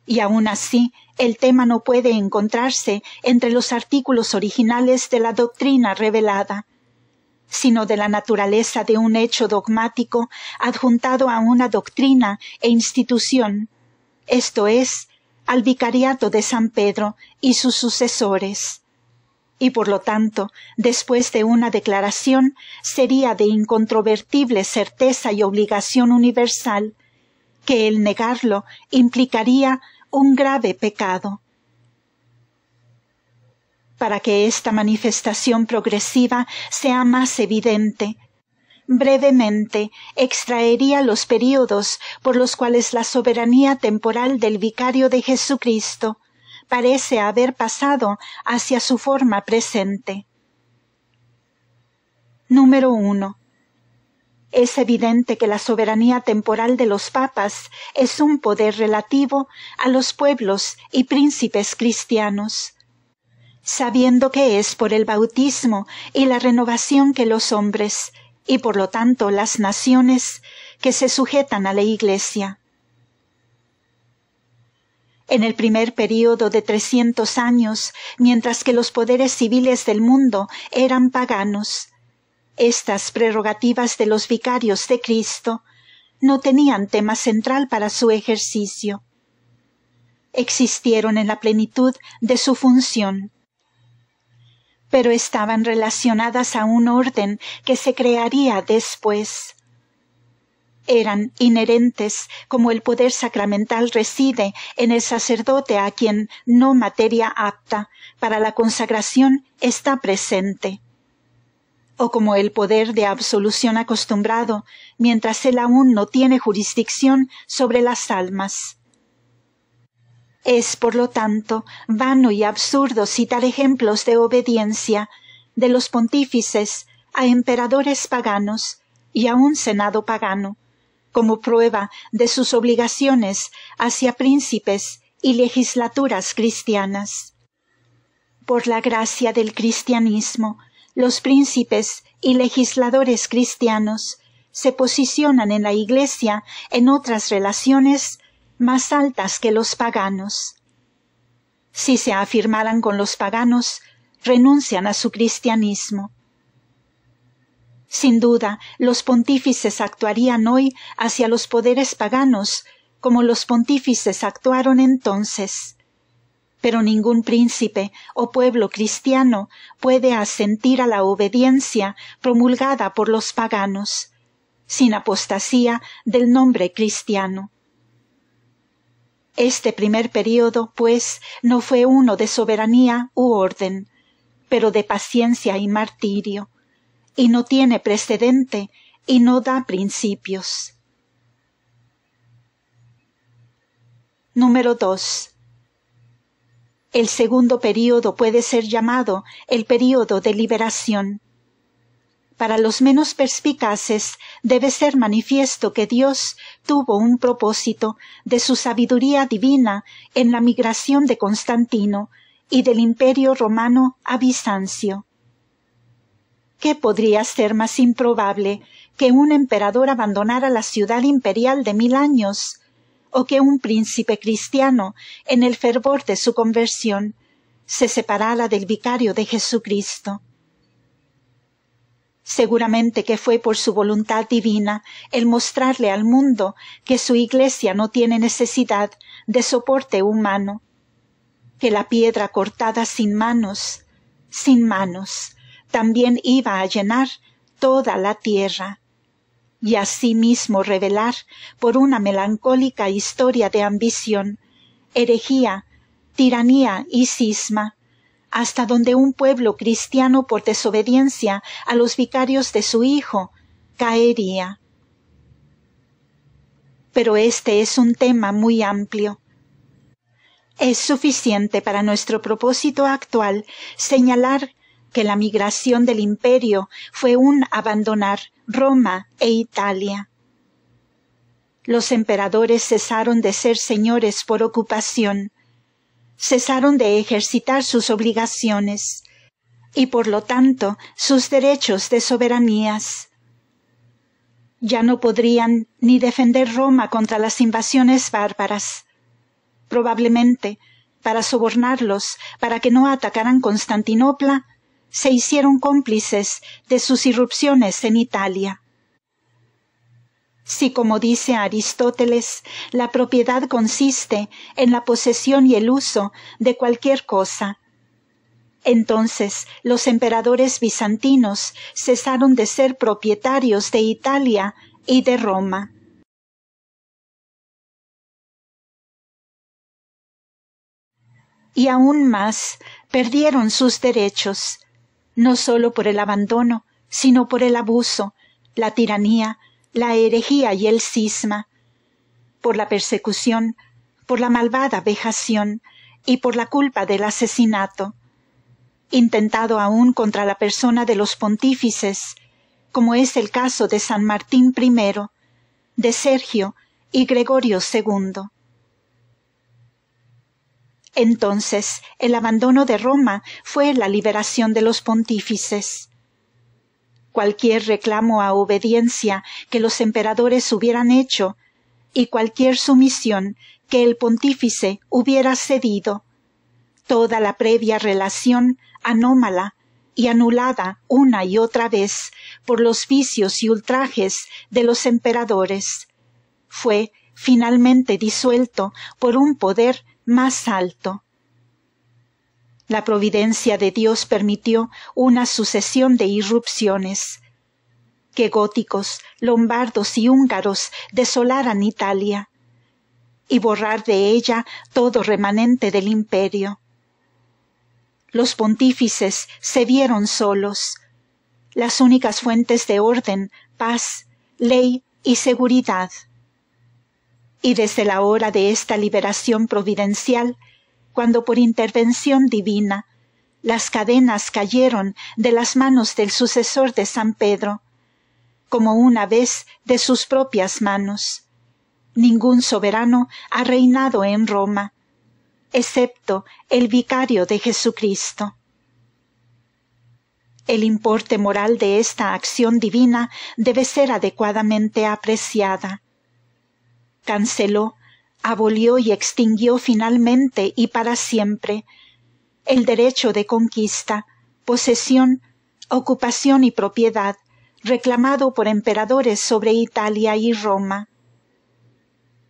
Y aun así, el tema no puede encontrarse entre los artículos originales de la doctrina revelada, sino de la naturaleza de un hecho dogmático adjuntado a una doctrina e institución, esto es, al vicariato de San Pedro y sus sucesores. Y por lo tanto, después de una declaración, sería de incontrovertible certeza y obligación universal, que el negarlo implicaría un grave pecado. Para que esta manifestación progresiva sea más evidente, brevemente extraería los períodos por los cuales la soberanía temporal del vicario de Jesucristo parece haber pasado hacia su forma presente. Número 1. Es evidente que la soberanía temporal de los papas es un poder relativo a los pueblos y príncipes cristianos. Sabiendo que es por el bautismo y la renovación que los hombres, y por lo tanto las naciones, que se sujetan a la Iglesia. En el primer período de trescientos años, mientras que los poderes civiles del mundo eran paganos, estas prerrogativas de los vicarios de Cristo no tenían tema central para su ejercicio. Existieron en la plenitud de su función, pero estaban relacionadas a un orden que se crearía después. Eran inherentes como el poder sacramental reside en el sacerdote a quien no materia apta para la consagración está presente o como el poder de absolución acostumbrado, mientras él aún no tiene jurisdicción sobre las almas. Es, por lo tanto, vano y absurdo citar ejemplos de obediencia de los pontífices a emperadores paganos y a un senado pagano, como prueba de sus obligaciones hacia príncipes y legislaturas cristianas. Por la gracia del cristianismo, los príncipes y legisladores cristianos se posicionan en la Iglesia en otras relaciones más altas que los paganos. Si se afirmaran con los paganos, renuncian a su cristianismo. Sin duda, los pontífices actuarían hoy hacia los poderes paganos como los pontífices actuaron entonces pero ningún príncipe o pueblo cristiano puede asentir a la obediencia promulgada por los paganos, sin apostasía del nombre cristiano. Este primer período, pues, no fue uno de soberanía u orden, pero de paciencia y martirio, y no tiene precedente y no da principios. Número 2. El segundo período puede ser llamado el período de liberación. Para los menos perspicaces debe ser manifiesto que Dios tuvo un propósito de su sabiduría divina en la migración de Constantino y del imperio romano a Bizancio. ¿Qué podría ser más improbable que un emperador abandonara la ciudad imperial de mil años o que un príncipe cristiano, en el fervor de su conversión, se separara del vicario de Jesucristo. Seguramente que fue por su voluntad divina el mostrarle al mundo que su iglesia no tiene necesidad de soporte humano, que la piedra cortada sin manos, sin manos, también iba a llenar toda la tierra y asimismo revelar por una melancólica historia de ambición, herejía, tiranía y cisma, hasta donde un pueblo cristiano por desobediencia a los vicarios de su hijo caería. Pero este es un tema muy amplio. Es suficiente para nuestro propósito actual señalar que la migración del imperio fue un abandonar Roma e Italia. Los emperadores cesaron de ser señores por ocupación, cesaron de ejercitar sus obligaciones y por lo tanto sus derechos de soberanías. Ya no podrían ni defender Roma contra las invasiones bárbaras. Probablemente, para sobornarlos, para que no atacaran Constantinopla, se hicieron cómplices de sus irrupciones en Italia. Si, como dice Aristóteles, la propiedad consiste en la posesión y el uso de cualquier cosa, entonces los emperadores bizantinos cesaron de ser propietarios de Italia y de Roma. Y aún más, perdieron sus derechos, no sólo por el abandono, sino por el abuso, la tiranía, la herejía y el cisma, por la persecución, por la malvada vejación y por la culpa del asesinato, intentado aún contra la persona de los pontífices, como es el caso de San Martín I, de Sergio y Gregorio II. Entonces, el abandono de Roma fue la liberación de los pontífices. Cualquier reclamo a obediencia que los emperadores hubieran hecho y cualquier sumisión que el pontífice hubiera cedido, toda la previa relación anómala y anulada una y otra vez por los vicios y ultrajes de los emperadores, fue finalmente disuelto por un poder más alto. La providencia de Dios permitió una sucesión de irrupciones que góticos, lombardos y húngaros desolaran Italia y borrar de ella todo remanente del imperio. Los pontífices se vieron solos. Las únicas fuentes de orden, paz, ley y seguridad y desde la hora de esta liberación providencial, cuando por intervención divina las cadenas cayeron de las manos del sucesor de San Pedro, como una vez de sus propias manos. Ningún soberano ha reinado en Roma, excepto el vicario de Jesucristo. El importe moral de esta acción divina debe ser adecuadamente apreciada canceló, abolió y extinguió finalmente y para siempre el derecho de conquista, posesión, ocupación y propiedad reclamado por emperadores sobre Italia y Roma.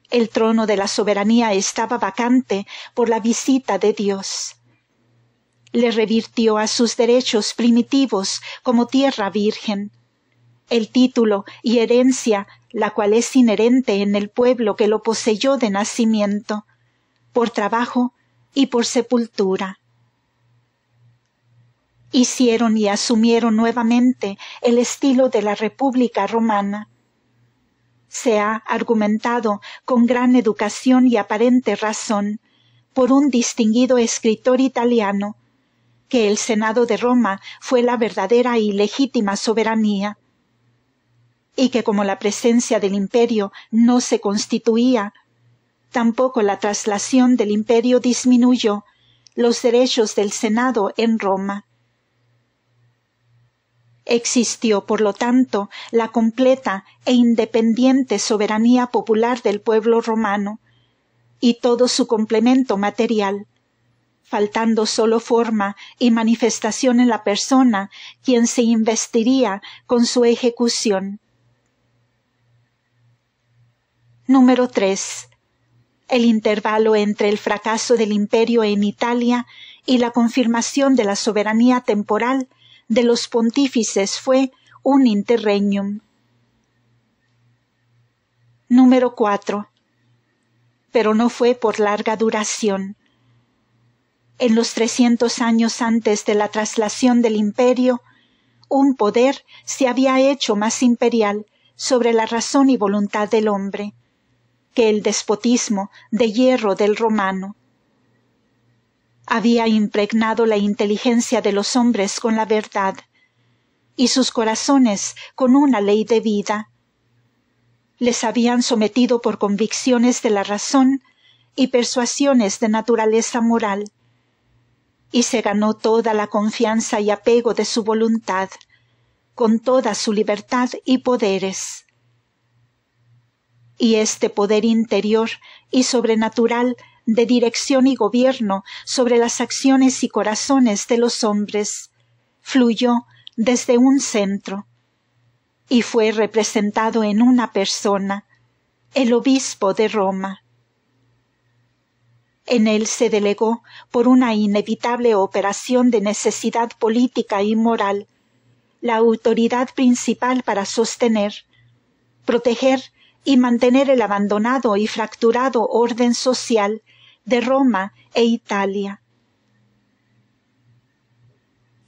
El trono de la soberanía estaba vacante por la visita de Dios. Le revirtió a sus derechos primitivos como tierra virgen. El título y herencia la cual es inherente en el pueblo que lo poseyó de nacimiento, por trabajo y por sepultura. Hicieron y asumieron nuevamente el estilo de la República Romana. Se ha argumentado con gran educación y aparente razón por un distinguido escritor italiano que el Senado de Roma fue la verdadera y legítima soberanía, y que como la presencia del imperio no se constituía, tampoco la traslación del imperio disminuyó los derechos del Senado en Roma. Existió, por lo tanto, la completa e independiente soberanía popular del pueblo romano y todo su complemento material, faltando sólo forma y manifestación en la persona quien se investiría con su ejecución. Número 3. El intervalo entre el fracaso del imperio en Italia y la confirmación de la soberanía temporal de los pontífices fue un interregnum. Número 4. Pero no fue por larga duración. En los trescientos años antes de la traslación del imperio, un poder se había hecho más imperial sobre la razón y voluntad del hombre que el despotismo de hierro del romano. Había impregnado la inteligencia de los hombres con la verdad y sus corazones con una ley de vida. Les habían sometido por convicciones de la razón y persuasiones de naturaleza moral, y se ganó toda la confianza y apego de su voluntad, con toda su libertad y poderes y este poder interior y sobrenatural de dirección y gobierno sobre las acciones y corazones de los hombres fluyó desde un centro y fue representado en una persona, el obispo de Roma. En él se delegó, por una inevitable operación de necesidad política y moral, la autoridad principal para sostener, proteger y mantener el abandonado y fracturado orden social de Roma e Italia.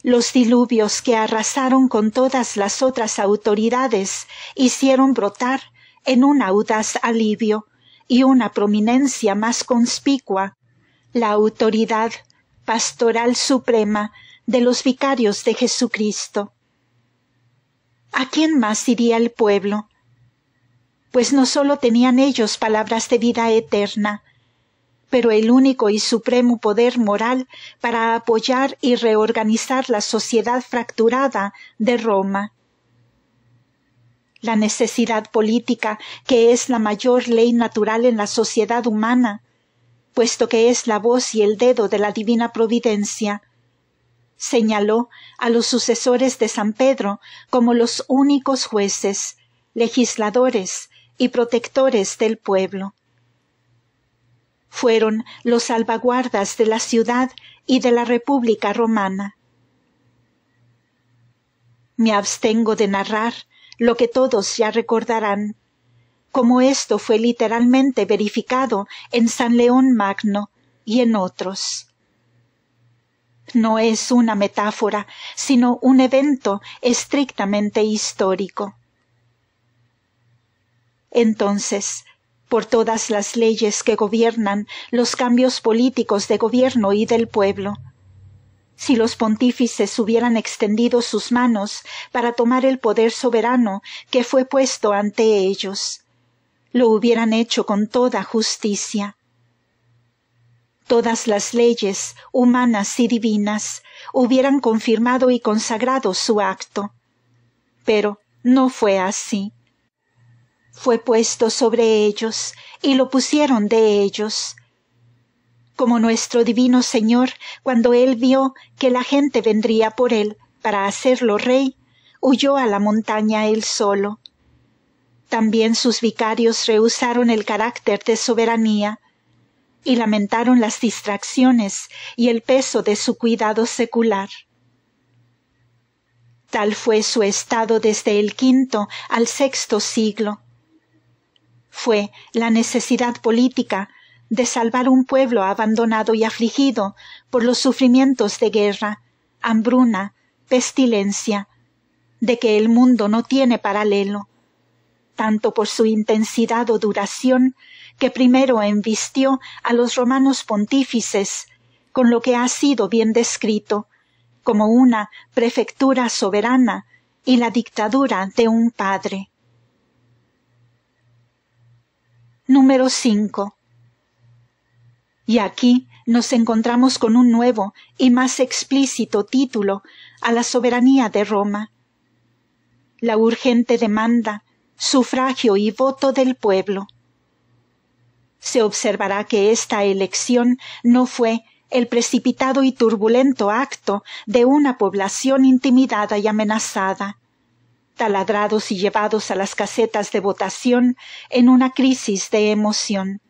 Los diluvios que arrasaron con todas las otras autoridades hicieron brotar en un audaz alivio y una prominencia más conspicua la autoridad pastoral suprema de los vicarios de Jesucristo. ¿A quién más iría el pueblo pues no sólo tenían ellos palabras de vida eterna, pero el único y supremo poder moral para apoyar y reorganizar la sociedad fracturada de Roma. La necesidad política, que es la mayor ley natural en la sociedad humana, puesto que es la voz y el dedo de la divina providencia, señaló a los sucesores de San Pedro como los únicos jueces, legisladores, y protectores del pueblo. Fueron los salvaguardas de la ciudad y de la República Romana. Me abstengo de narrar lo que todos ya recordarán, como esto fue literalmente verificado en San León Magno y en otros. No es una metáfora, sino un evento estrictamente histórico. Entonces, por todas las leyes que gobiernan los cambios políticos de gobierno y del pueblo. Si los pontífices hubieran extendido sus manos para tomar el poder soberano que fue puesto ante ellos, lo hubieran hecho con toda justicia. Todas las leyes, humanas y divinas, hubieran confirmado y consagrado su acto. Pero no fue así fue puesto sobre ellos, y lo pusieron de ellos. Como nuestro divino Señor, cuando él vio que la gente vendría por él para hacerlo rey, huyó a la montaña él solo. También sus vicarios rehusaron el carácter de soberanía, y lamentaron las distracciones y el peso de su cuidado secular. Tal fue su estado desde el quinto al sexto siglo, fue la necesidad política de salvar un pueblo abandonado y afligido por los sufrimientos de guerra, hambruna, pestilencia, de que el mundo no tiene paralelo, tanto por su intensidad o duración, que primero embistió a los romanos pontífices con lo que ha sido bien descrito, como una prefectura soberana y la dictadura de un padre. número 5. Y aquí nos encontramos con un nuevo y más explícito título a la soberanía de Roma. La urgente demanda, sufragio y voto del pueblo. Se observará que esta elección no fue el precipitado y turbulento acto de una población intimidada y amenazada, taladrados y llevados a las casetas de votación en una crisis de emoción,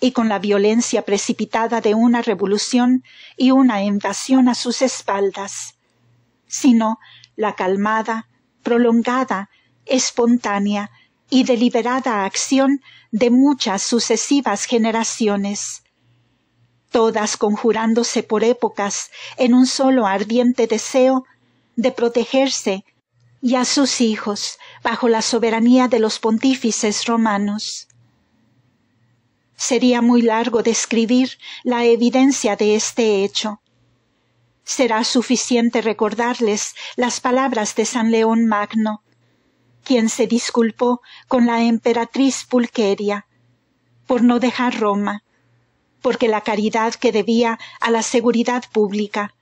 y con la violencia precipitada de una revolución y una invasión a sus espaldas, sino la calmada, prolongada, espontánea y deliberada acción de muchas sucesivas generaciones, todas conjurándose por épocas en un solo ardiente deseo de protegerse y a sus hijos bajo la soberanía de los pontífices romanos. Sería muy largo describir la evidencia de este hecho. Será suficiente recordarles las palabras de San León Magno, quien se disculpó con la emperatriz Pulqueria por no dejar Roma, porque la caridad que debía a la seguridad pública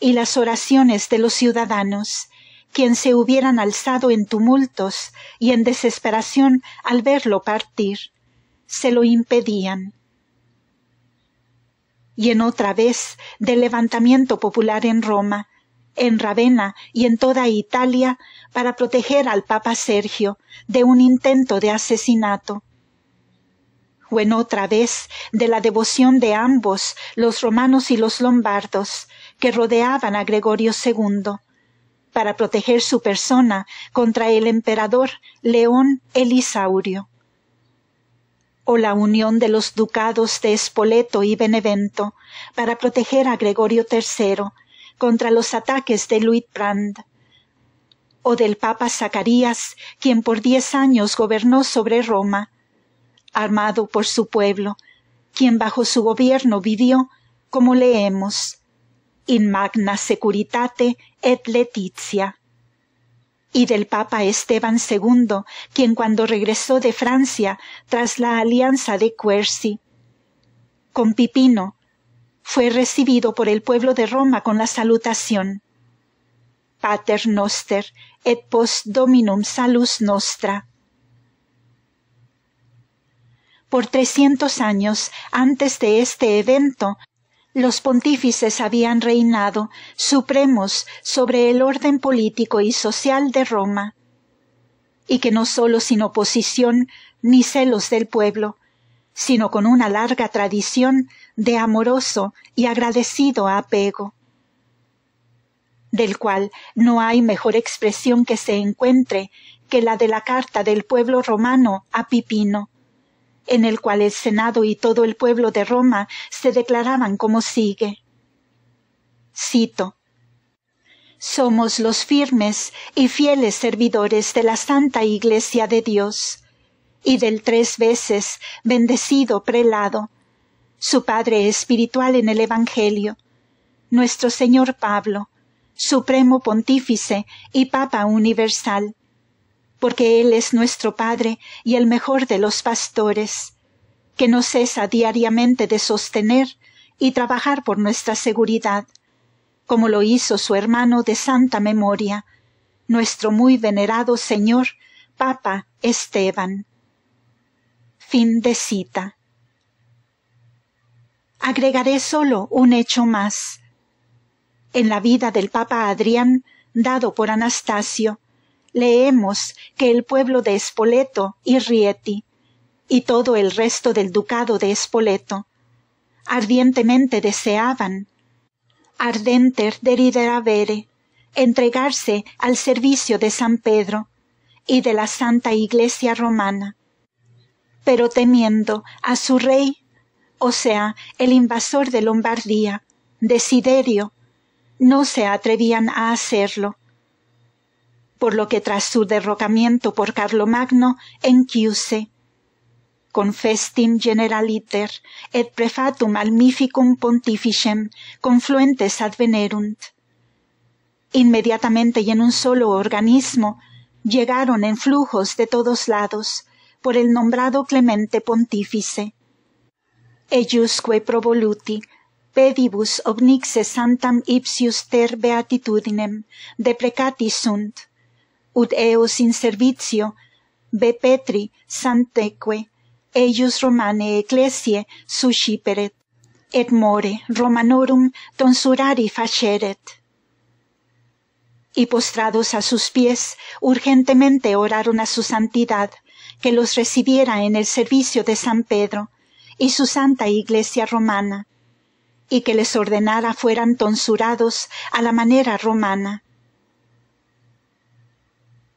y las oraciones de los ciudadanos quien se hubieran alzado en tumultos y en desesperación al verlo partir, se lo impedían. Y en otra vez del levantamiento popular en Roma, en Ravenna y en toda Italia para proteger al Papa Sergio de un intento de asesinato. O en otra vez de la devoción de ambos, los romanos y los lombardos, que rodeaban a Gregorio II para proteger su persona contra el emperador León Elisaurio, o la unión de los ducados de Espoleto y Benevento para proteger a Gregorio III contra los ataques de Luitbrand, o del Papa Zacarías, quien por diez años gobernó sobre Roma, armado por su pueblo, quien bajo su gobierno vivió, como leemos, in magna securitate et letitia. Y del Papa Esteban II, quien cuando regresó de Francia tras la alianza de Quercy con Pipino, fue recibido por el pueblo de Roma con la salutación Pater Noster et post Dominum Salus Nostra. Por trescientos años antes de este evento los pontífices habían reinado supremos sobre el orden político y social de Roma, y que no sólo sin oposición ni celos del pueblo, sino con una larga tradición de amoroso y agradecido apego, del cual no hay mejor expresión que se encuentre que la de la carta del pueblo romano a Pipino, en el cual el Senado y todo el pueblo de Roma se declaraban como sigue. Cito somos los firmes y fieles servidores de la Santa Iglesia de Dios y del tres veces bendecido prelado, su Padre Espiritual en el Evangelio, nuestro Señor Pablo, Supremo Pontífice y Papa Universal, porque Él es nuestro Padre y el mejor de los pastores, que no cesa diariamente de sostener y trabajar por nuestra seguridad, como lo hizo su hermano de santa memoria, nuestro muy venerado Señor, Papa Esteban. Fin de cita. Agregaré solo un hecho más. En la vida del Papa Adrián, dado por Anastasio, leemos que el pueblo de Espoleto y Rieti y todo el resto del ducado de Espoleto, ardientemente deseaban ardenter deriderabere entregarse al servicio de San Pedro y de la Santa Iglesia Romana, pero temiendo a su rey, o sea, el invasor de Lombardía, Desiderio, no se atrevían a hacerlo por lo que tras su derrocamiento por Carlomagno en Chiuse, Confestim generaliter et prefatum almificum pontificem confluentes venerunt. Inmediatamente y en un solo organismo llegaron en flujos de todos lados por el nombrado Clemente Pontífice. Eiusque provoluti pedibus obnixes santam ipsius ter beatitudinem deprecatis sunt ut eos in servicio be Petri, santeque, eius Romane ecclesiae susciperet, et more Romanorum tonsurari faceret. Y postrados a sus pies, urgentemente oraron a su santidad, que los recibiera en el servicio de San Pedro y su santa iglesia romana, y que les ordenara fueran tonsurados a la manera romana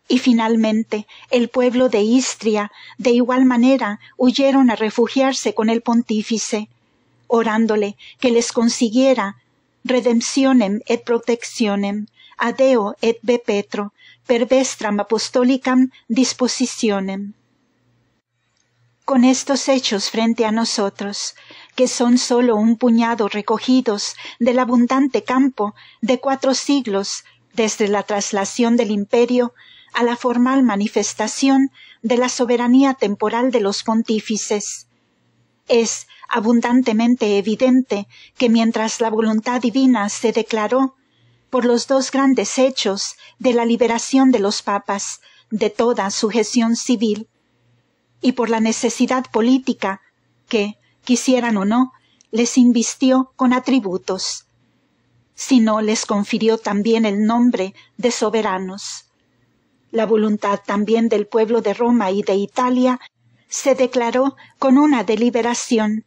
y finalmente el pueblo de Istria, de igual manera, huyeron a refugiarse con el pontífice, orándole que les consiguiera redemptionem et protectionem, adeo et be petro, pervestram apostolicam dispositionem. Con estos hechos frente a nosotros, que son sólo un puñado recogidos del abundante campo de cuatro siglos desde la traslación del imperio a la formal manifestación de la soberanía temporal de los pontífices. Es abundantemente evidente que mientras la voluntad divina se declaró por los dos grandes hechos de la liberación de los papas de toda sujeción civil y por la necesidad política que, quisieran o no, les invistió con atributos, sino les confirió también el nombre de soberanos. La voluntad también del pueblo de Roma y de Italia se declaró con una deliberación,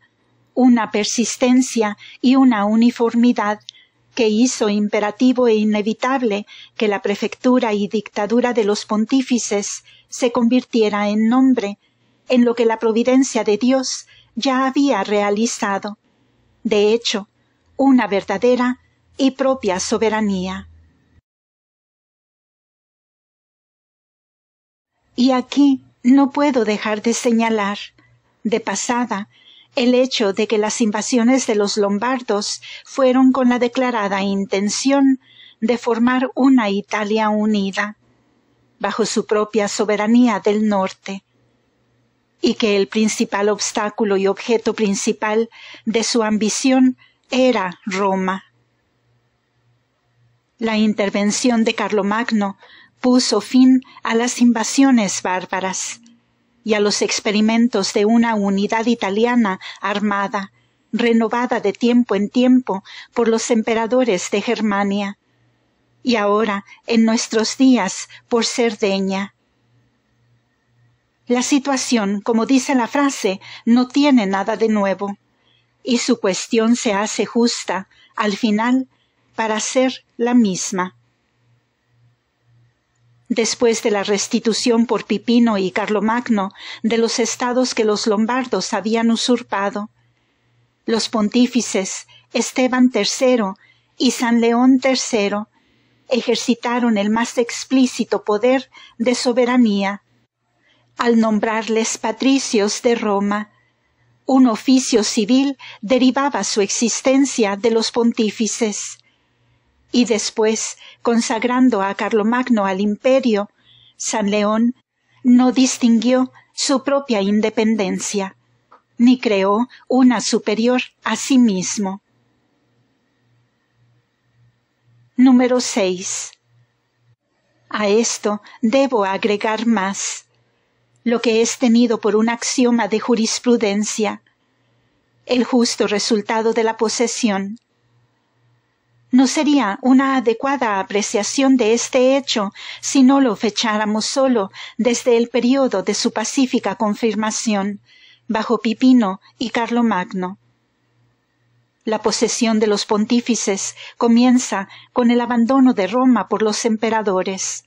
una persistencia y una uniformidad que hizo imperativo e inevitable que la prefectura y dictadura de los pontífices se convirtiera en nombre, en lo que la providencia de Dios ya había realizado. De hecho, una verdadera y propia soberanía. Y aquí no puedo dejar de señalar, de pasada, el hecho de que las invasiones de los lombardos fueron con la declarada intención de formar una Italia unida, bajo su propia soberanía del norte, y que el principal obstáculo y objeto principal de su ambición era Roma. La intervención de Carlomagno puso fin a las invasiones bárbaras y a los experimentos de una unidad italiana armada, renovada de tiempo en tiempo por los emperadores de Germania, y ahora en nuestros días por Cerdeña. La situación, como dice la frase, no tiene nada de nuevo, y su cuestión se hace justa, al final, para ser la misma. Después de la restitución por Pipino y Carlomagno de los estados que los lombardos habían usurpado, los pontífices Esteban III y San León III ejercitaron el más explícito poder de soberanía al nombrarles patricios de Roma. Un oficio civil derivaba su existencia de los pontífices y después, consagrando a Carlomagno al imperio, San León no distinguió su propia independencia, ni creó una superior a sí mismo. Número 6. A esto debo agregar más lo que es tenido por un axioma de jurisprudencia, el justo resultado de la posesión no sería una adecuada apreciación de este hecho si no lo fecháramos solo desde el periodo de su pacífica confirmación, bajo Pipino y Carlomagno. La posesión de los pontífices comienza con el abandono de Roma por los emperadores.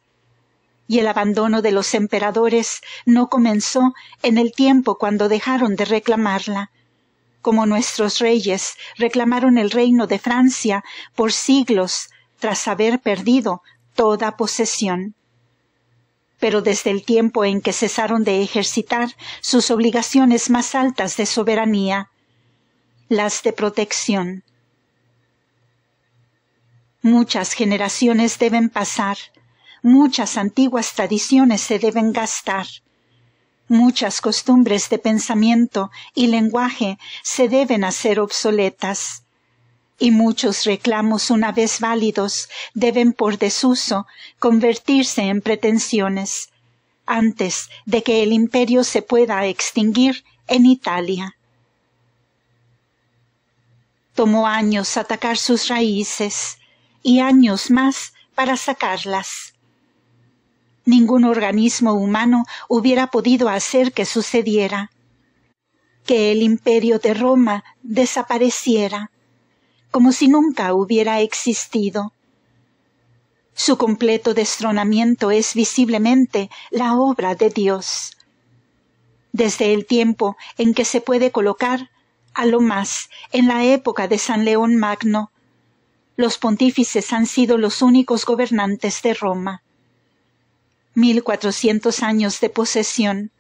Y el abandono de los emperadores no comenzó en el tiempo cuando dejaron de reclamarla, como nuestros reyes reclamaron el reino de Francia por siglos tras haber perdido toda posesión. Pero desde el tiempo en que cesaron de ejercitar sus obligaciones más altas de soberanía, las de protección. Muchas generaciones deben pasar, muchas antiguas tradiciones se deben gastar, Muchas costumbres de pensamiento y lenguaje se deben hacer obsoletas y muchos reclamos una vez válidos deben por desuso convertirse en pretensiones antes de que el imperio se pueda extinguir en Italia. Tomó años atacar sus raíces y años más para sacarlas ningún organismo humano hubiera podido hacer que sucediera, que el imperio de Roma desapareciera, como si nunca hubiera existido. Su completo destronamiento es visiblemente la obra de Dios. Desde el tiempo en que se puede colocar, a lo más, en la época de San León Magno, los pontífices han sido los únicos gobernantes de Roma cuatrocientos años de posesión,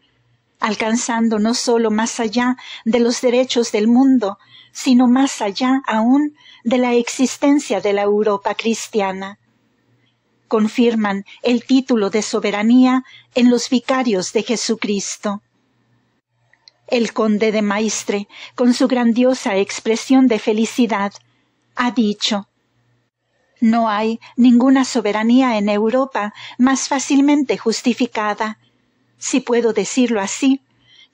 alcanzando no sólo más allá de los derechos del mundo, sino más allá aún de la existencia de la Europa cristiana. Confirman el título de soberanía en los vicarios de Jesucristo. El conde de maestre, con su grandiosa expresión de felicidad, ha dicho no hay ninguna soberanía en Europa más fácilmente justificada, si puedo decirlo así,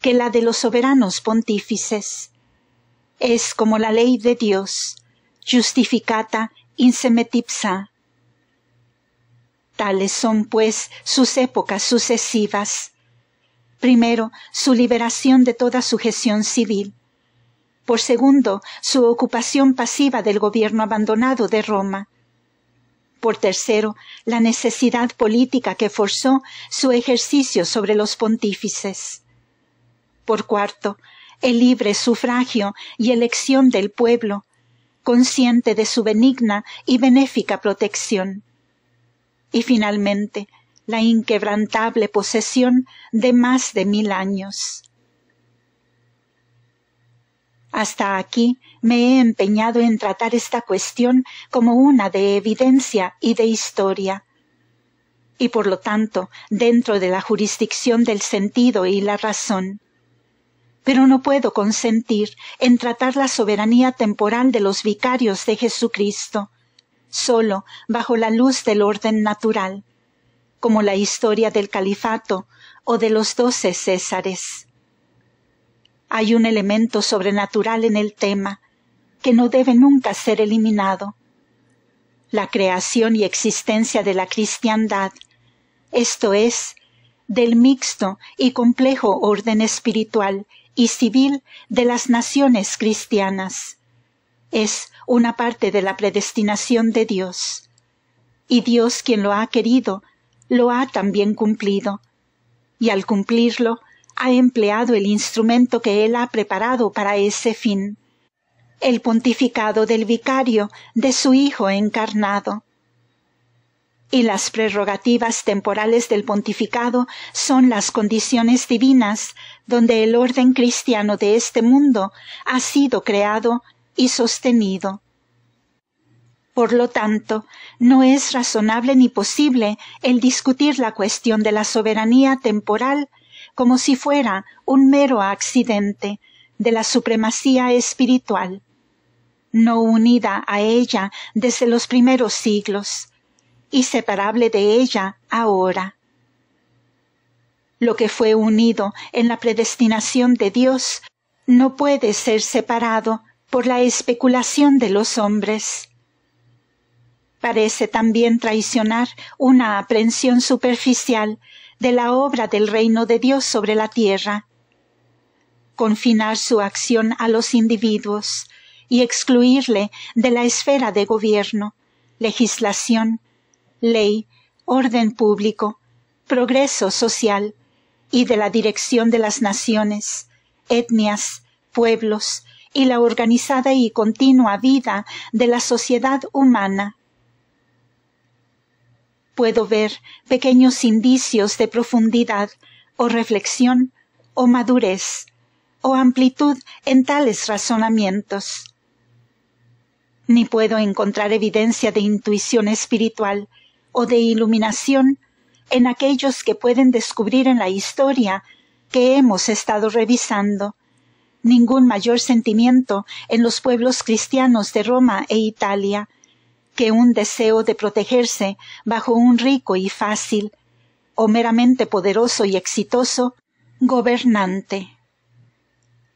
que la de los soberanos pontífices. Es como la ley de Dios, justificata in semetipsa. Tales son, pues, sus épocas sucesivas. Primero, su liberación de toda sujeción civil. Por segundo, su ocupación pasiva del gobierno abandonado de Roma. Por tercero, la necesidad política que forzó su ejercicio sobre los pontífices. Por cuarto, el libre sufragio y elección del pueblo, consciente de su benigna y benéfica protección. Y finalmente, la inquebrantable posesión de más de mil años. Hasta aquí me he empeñado en tratar esta cuestión como una de evidencia y de historia, y por lo tanto dentro de la jurisdicción del sentido y la razón. Pero no puedo consentir en tratar la soberanía temporal de los vicarios de Jesucristo, solo bajo la luz del orden natural, como la historia del califato o de los doce Césares. Hay un elemento sobrenatural en el tema que no debe nunca ser eliminado. La creación y existencia de la cristiandad, esto es, del mixto y complejo orden espiritual y civil de las naciones cristianas. Es una parte de la predestinación de Dios. Y Dios quien lo ha querido, lo ha también cumplido. Y al cumplirlo, ha empleado el instrumento que él ha preparado para ese fin, el pontificado del vicario de su Hijo encarnado. Y las prerrogativas temporales del pontificado son las condiciones divinas donde el orden cristiano de este mundo ha sido creado y sostenido. Por lo tanto, no es razonable ni posible el discutir la cuestión de la soberanía temporal como si fuera un mero accidente de la supremacía espiritual, no unida a ella desde los primeros siglos y separable de ella ahora. Lo que fue unido en la predestinación de Dios no puede ser separado por la especulación de los hombres. Parece también traicionar una aprensión superficial de la obra del reino de Dios sobre la tierra, confinar su acción a los individuos y excluirle de la esfera de gobierno, legislación, ley, orden público, progreso social y de la dirección de las naciones, etnias, pueblos y la organizada y continua vida de la sociedad humana puedo ver pequeños indicios de profundidad o reflexión o madurez o amplitud en tales razonamientos. Ni puedo encontrar evidencia de intuición espiritual o de iluminación en aquellos que pueden descubrir en la historia que hemos estado revisando ningún mayor sentimiento en los pueblos cristianos de Roma e Italia, que un deseo de protegerse bajo un rico y fácil, o meramente poderoso y exitoso, gobernante.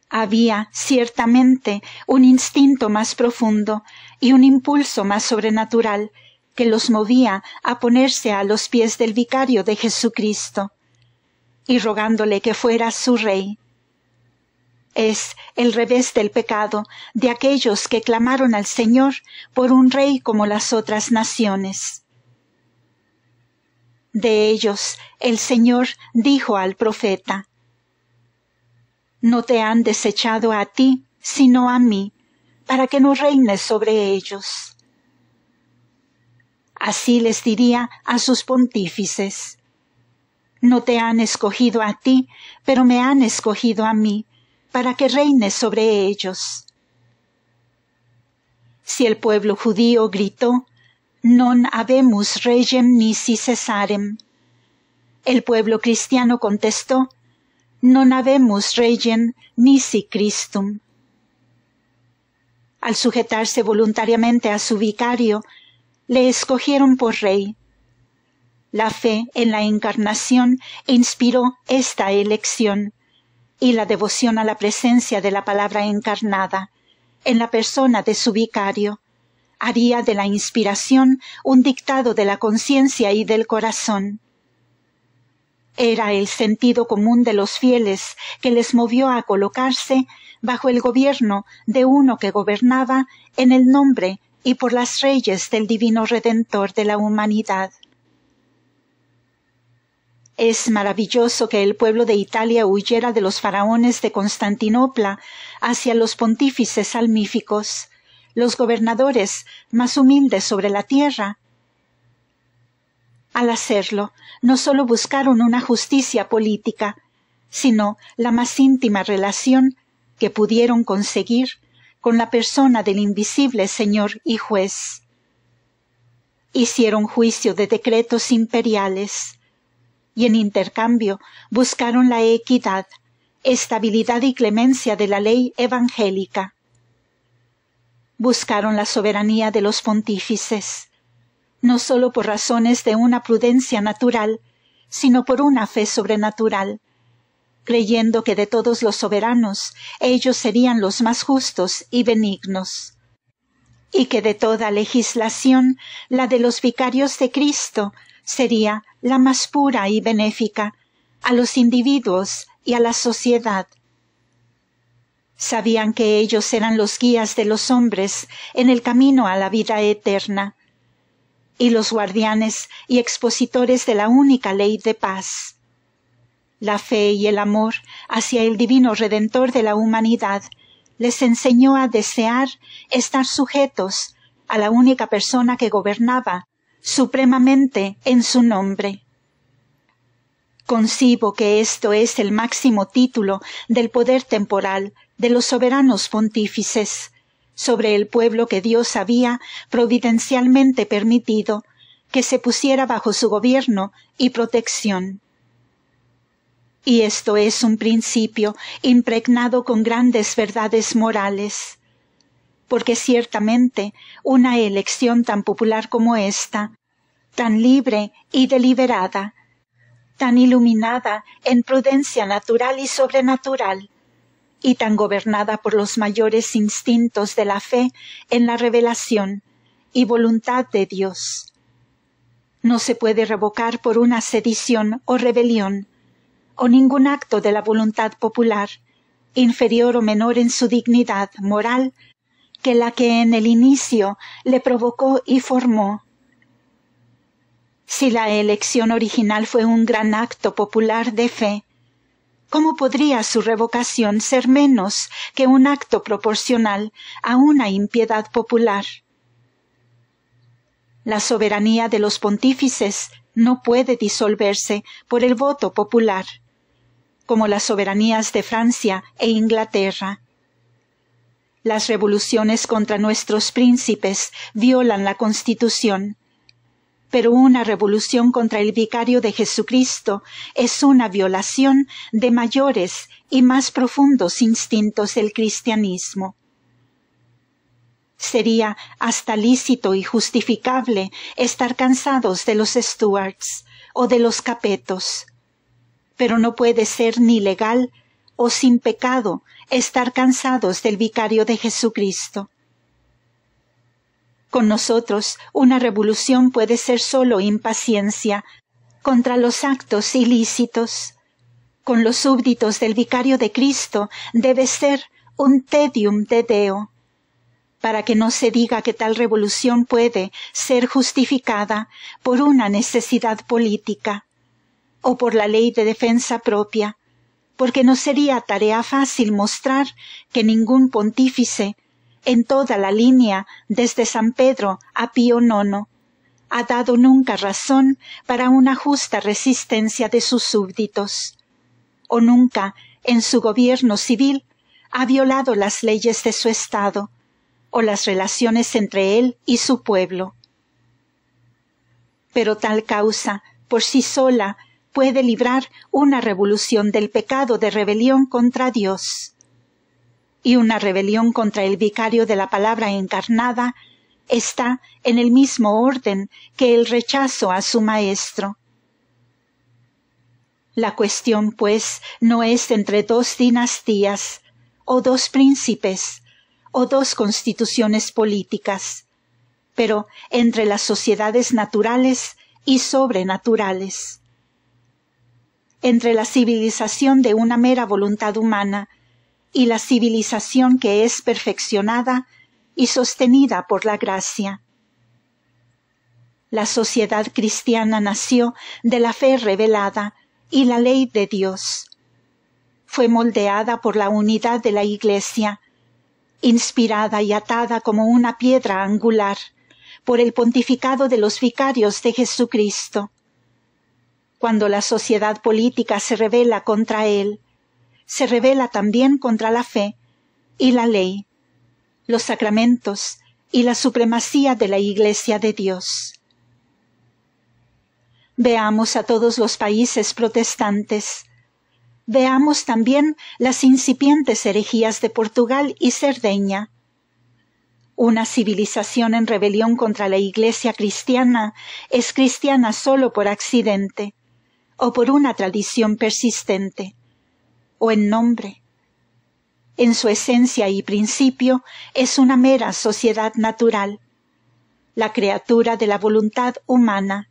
Había, ciertamente, un instinto más profundo y un impulso más sobrenatural que los movía a ponerse a los pies del vicario de Jesucristo, y rogándole que fuera su rey, es el revés del pecado de aquellos que clamaron al Señor por un rey como las otras naciones. De ellos el Señor dijo al profeta, No te han desechado a ti, sino a mí, para que no reines sobre ellos. Así les diría a sus pontífices, No te han escogido a ti, pero me han escogido a mí, para que reine sobre ellos. Si el pueblo judío gritó, Non habemus regem nisi cesarem. El pueblo cristiano contestó, Non habemus regem nisi Christum. Al sujetarse voluntariamente a su vicario, le escogieron por rey. La fe en la encarnación inspiró esta elección y la devoción a la presencia de la palabra encarnada en la persona de su vicario haría de la inspiración un dictado de la conciencia y del corazón. Era el sentido común de los fieles que les movió a colocarse bajo el gobierno de uno que gobernaba en el nombre y por las reyes del Divino Redentor de la humanidad. Es maravilloso que el pueblo de Italia huyera de los faraones de Constantinopla hacia los pontífices salmíficos, los gobernadores más humildes sobre la tierra. Al hacerlo, no solo buscaron una justicia política, sino la más íntima relación que pudieron conseguir con la persona del invisible Señor y juez. Hicieron juicio de decretos imperiales, y en intercambio buscaron la equidad, estabilidad y clemencia de la ley evangélica. Buscaron la soberanía de los pontífices, no sólo por razones de una prudencia natural, sino por una fe sobrenatural, creyendo que de todos los soberanos ellos serían los más justos y benignos, y que de toda legislación la de los vicarios de Cristo sería la más pura y benéfica a los individuos y a la sociedad. Sabían que ellos eran los guías de los hombres en el camino a la vida eterna y los guardianes y expositores de la única ley de paz. La fe y el amor hacia el divino redentor de la humanidad les enseñó a desear estar sujetos a la única persona que gobernaba supremamente en su nombre. Concibo que esto es el máximo título del poder temporal de los soberanos pontífices sobre el pueblo que Dios había providencialmente permitido que se pusiera bajo su gobierno y protección. Y esto es un principio impregnado con grandes verdades morales porque ciertamente una elección tan popular como esta, tan libre y deliberada, tan iluminada en prudencia natural y sobrenatural, y tan gobernada por los mayores instintos de la fe en la revelación y voluntad de Dios. No se puede revocar por una sedición o rebelión, o ningún acto de la voluntad popular, inferior o menor en su dignidad moral que la que en el inicio le provocó y formó. Si la elección original fue un gran acto popular de fe, ¿cómo podría su revocación ser menos que un acto proporcional a una impiedad popular? La soberanía de los pontífices no puede disolverse por el voto popular, como las soberanías de Francia e Inglaterra, las revoluciones contra nuestros príncipes violan la Constitución. Pero una revolución contra el vicario de Jesucristo es una violación de mayores y más profundos instintos del cristianismo. Sería hasta lícito y justificable estar cansados de los Stuarts o de los Capetos, pero no puede ser ni legal o sin pecado estar cansados del vicario de Jesucristo. Con nosotros, una revolución puede ser solo impaciencia contra los actos ilícitos. Con los súbditos del vicario de Cristo debe ser un tedium de deo, para que no se diga que tal revolución puede ser justificada por una necesidad política o por la ley de defensa propia, porque no sería tarea fácil mostrar que ningún pontífice, en toda la línea desde San Pedro a Pío IX, ha dado nunca razón para una justa resistencia de sus súbditos, o nunca, en su gobierno civil, ha violado las leyes de su Estado, o las relaciones entre él y su pueblo. Pero tal causa, por sí sola, puede librar una revolución del pecado de rebelión contra Dios. Y una rebelión contra el vicario de la palabra encarnada está en el mismo orden que el rechazo a su maestro. La cuestión, pues, no es entre dos dinastías, o dos príncipes, o dos constituciones políticas, pero entre las sociedades naturales y sobrenaturales entre la civilización de una mera voluntad humana y la civilización que es perfeccionada y sostenida por la gracia. La sociedad cristiana nació de la fe revelada y la ley de Dios. Fue moldeada por la unidad de la Iglesia, inspirada y atada como una piedra angular por el pontificado de los vicarios de Jesucristo cuando la sociedad política se revela contra él, se revela también contra la fe y la ley, los sacramentos y la supremacía de la Iglesia de Dios. Veamos a todos los países protestantes. Veamos también las incipientes herejías de Portugal y Cerdeña una civilización en rebelión contra la Iglesia cristiana es cristiana solo por accidente, o por una tradición persistente, o en nombre. En su esencia y principio es una mera sociedad natural, la criatura de la voluntad humana,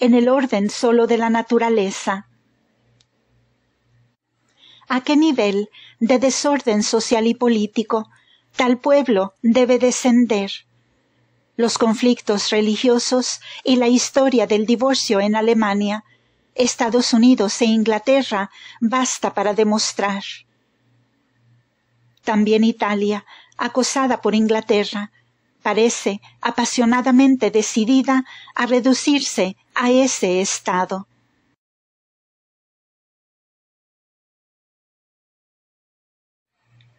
en el orden solo de la naturaleza. ¿A qué nivel de desorden social y político tal pueblo debe descender? Los conflictos religiosos y la historia del divorcio en Alemania Estados Unidos e Inglaterra basta para demostrar. También Italia, acosada por Inglaterra, parece apasionadamente decidida a reducirse a ese estado.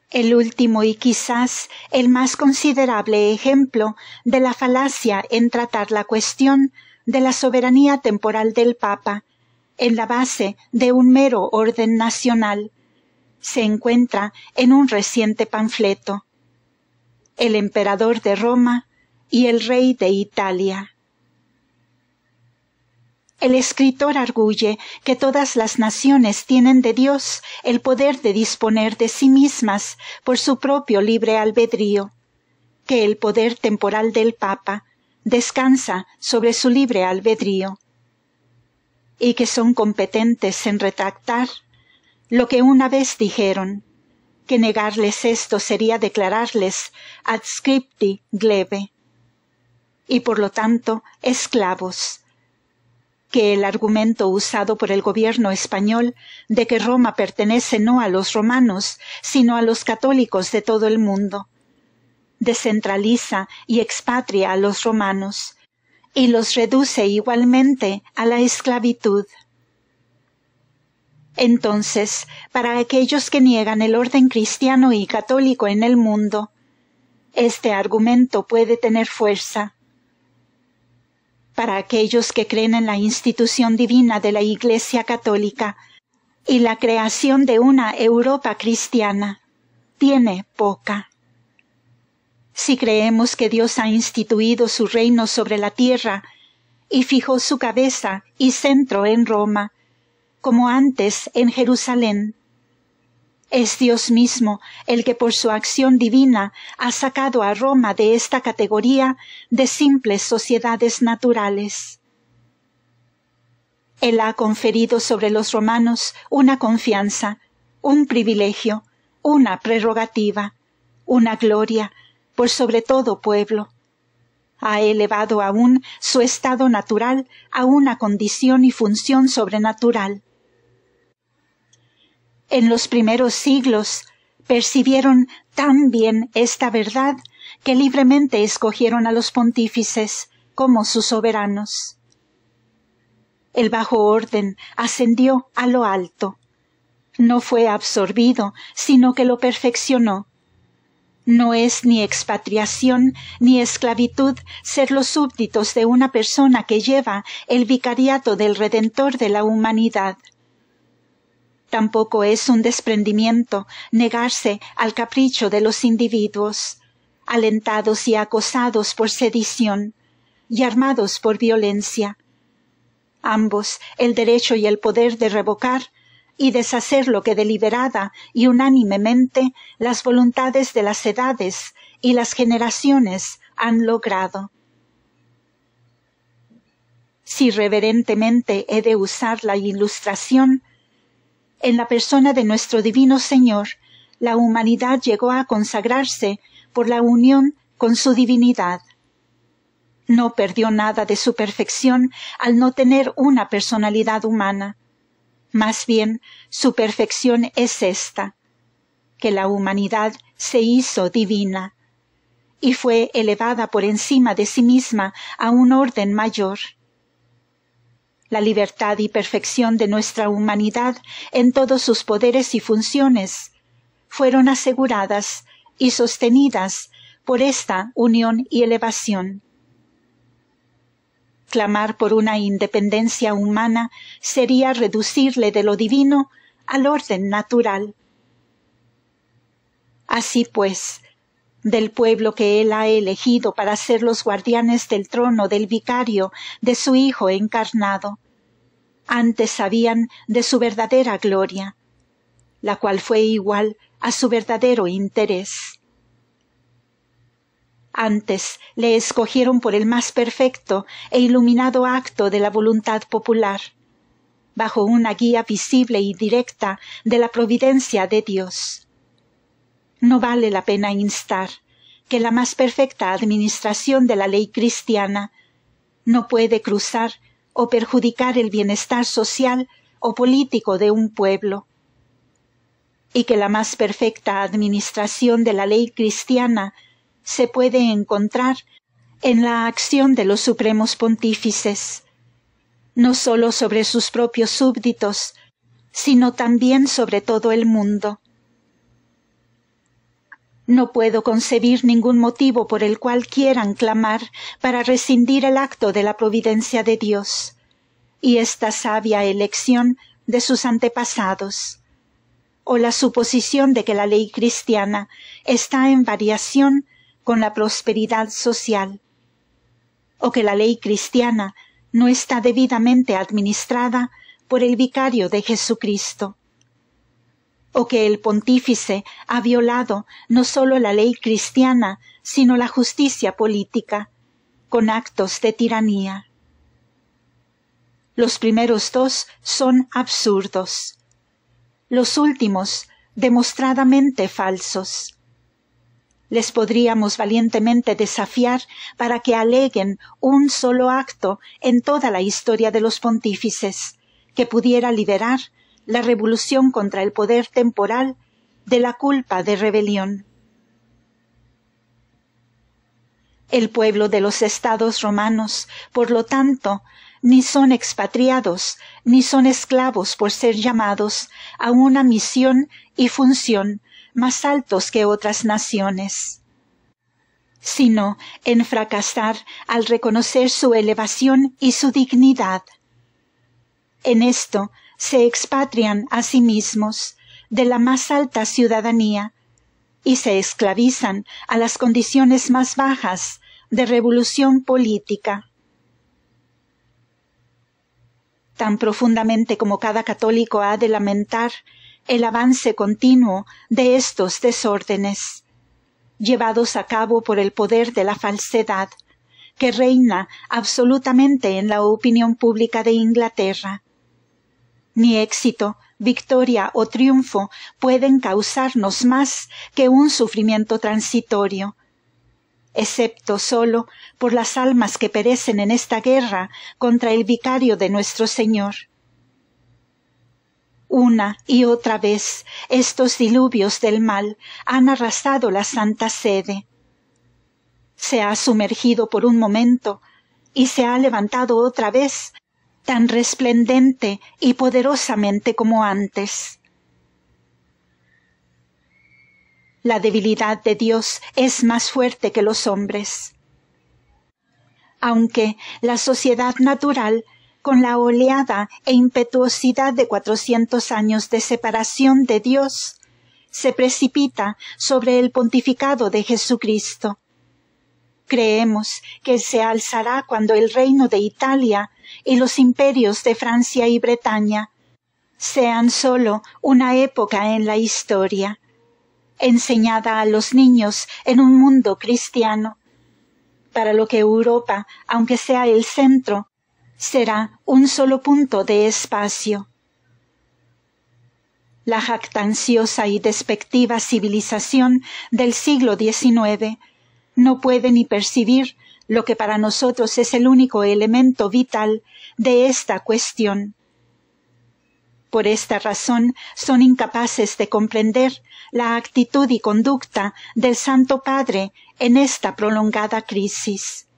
El último y quizás el más considerable ejemplo de la falacia en tratar la cuestión de la soberanía temporal del Papa en la base de un mero orden nacional, se encuentra en un reciente panfleto. El emperador de Roma y el rey de Italia. El escritor arguye que todas las naciones tienen de Dios el poder de disponer de sí mismas por su propio libre albedrío, que el poder temporal del Papa descansa sobre su libre albedrío y que son competentes en retractar lo que una vez dijeron, que negarles esto sería declararles adscripti glebe, y por lo tanto esclavos, que el argumento usado por el gobierno español de que Roma pertenece no a los romanos, sino a los católicos de todo el mundo, descentraliza y expatria a los romanos, y los reduce igualmente a la esclavitud. Entonces, para aquellos que niegan el orden cristiano y católico en el mundo, este argumento puede tener fuerza. Para aquellos que creen en la institución divina de la Iglesia católica y la creación de una Europa cristiana, tiene poca. Si creemos que Dios ha instituido su reino sobre la tierra y fijó su cabeza y centro en Roma, como antes en Jerusalén, es Dios mismo el que por su acción divina ha sacado a Roma de esta categoría de simples sociedades naturales. Él ha conferido sobre los romanos una confianza, un privilegio, una prerrogativa, una gloria, por pues sobre todo pueblo. Ha elevado aún su estado natural a una condición y función sobrenatural. En los primeros siglos percibieron tan bien esta verdad que libremente escogieron a los pontífices como sus soberanos. El bajo orden ascendió a lo alto. No fue absorbido, sino que lo perfeccionó, no es ni expatriación ni esclavitud ser los súbditos de una persona que lleva el vicariato del Redentor de la humanidad. Tampoco es un desprendimiento negarse al capricho de los individuos, alentados y acosados por sedición, y armados por violencia. Ambos, el derecho y el poder de revocar, y deshacer lo que deliberada y unánimemente las voluntades de las edades y las generaciones han logrado. Si reverentemente he de usar la ilustración, en la persona de nuestro Divino Señor, la humanidad llegó a consagrarse por la unión con su divinidad. No perdió nada de su perfección al no tener una personalidad humana. Más bien, su perfección es esta, que la humanidad se hizo divina y fue elevada por encima de sí misma a un orden mayor. La libertad y perfección de nuestra humanidad en todos sus poderes y funciones fueron aseguradas y sostenidas por esta unión y elevación. Clamar por una independencia humana sería reducirle de lo divino al orden natural. Así pues, del pueblo que él ha elegido para ser los guardianes del trono del vicario de su Hijo encarnado. Antes sabían de su verdadera gloria, la cual fue igual a su verdadero interés. Antes le escogieron por el más perfecto e iluminado acto de la voluntad popular, bajo una guía visible y directa de la providencia de Dios. No vale la pena instar que la más perfecta administración de la ley cristiana no puede cruzar o perjudicar el bienestar social o político de un pueblo, y que la más perfecta administración de la ley cristiana se puede encontrar en la acción de los supremos pontífices, no sólo sobre sus propios súbditos, sino también sobre todo el mundo. No puedo concebir ningún motivo por el cual quieran clamar para rescindir el acto de la providencia de Dios y esta sabia elección de sus antepasados, o la suposición de que la ley cristiana está en variación con la prosperidad social, o que la ley cristiana no está debidamente administrada por el vicario de Jesucristo, o que el pontífice ha violado no solo la ley cristiana, sino la justicia política, con actos de tiranía. Los primeros dos son absurdos, los últimos demostradamente falsos les podríamos valientemente desafiar para que aleguen un solo acto en toda la historia de los pontífices que pudiera liberar la revolución contra el poder temporal de la culpa de rebelión. El pueblo de los estados romanos, por lo tanto, ni son expatriados, ni son esclavos por ser llamados a una misión y función más altos que otras naciones, sino en fracasar al reconocer su elevación y su dignidad. En esto se expatrian a sí mismos de la más alta ciudadanía y se esclavizan a las condiciones más bajas de revolución política. Tan profundamente como cada católico ha de lamentar el avance continuo de estos desórdenes, llevados a cabo por el poder de la falsedad, que reina absolutamente en la opinión pública de Inglaterra. Ni éxito, victoria o triunfo pueden causarnos más que un sufrimiento transitorio, excepto sólo por las almas que perecen en esta guerra contra el vicario de nuestro Señor. Una y otra vez estos diluvios del mal han arrasado la Santa Sede. Se ha sumergido por un momento y se ha levantado otra vez, tan resplendente y poderosamente como antes. La debilidad de Dios es más fuerte que los hombres. Aunque la sociedad natural con la oleada e impetuosidad de cuatrocientos años de separación de Dios, se precipita sobre el pontificado de Jesucristo. Creemos que se alzará cuando el reino de Italia y los imperios de Francia y Bretaña sean sólo una época en la historia, enseñada a los niños en un mundo cristiano, para lo que Europa, aunque sea el centro, será un solo punto de espacio. La jactanciosa y despectiva civilización del siglo XIX no puede ni percibir lo que para nosotros es el único elemento vital de esta cuestión. Por esta razón son incapaces de comprender la actitud y conducta del Santo Padre en esta prolongada crisis.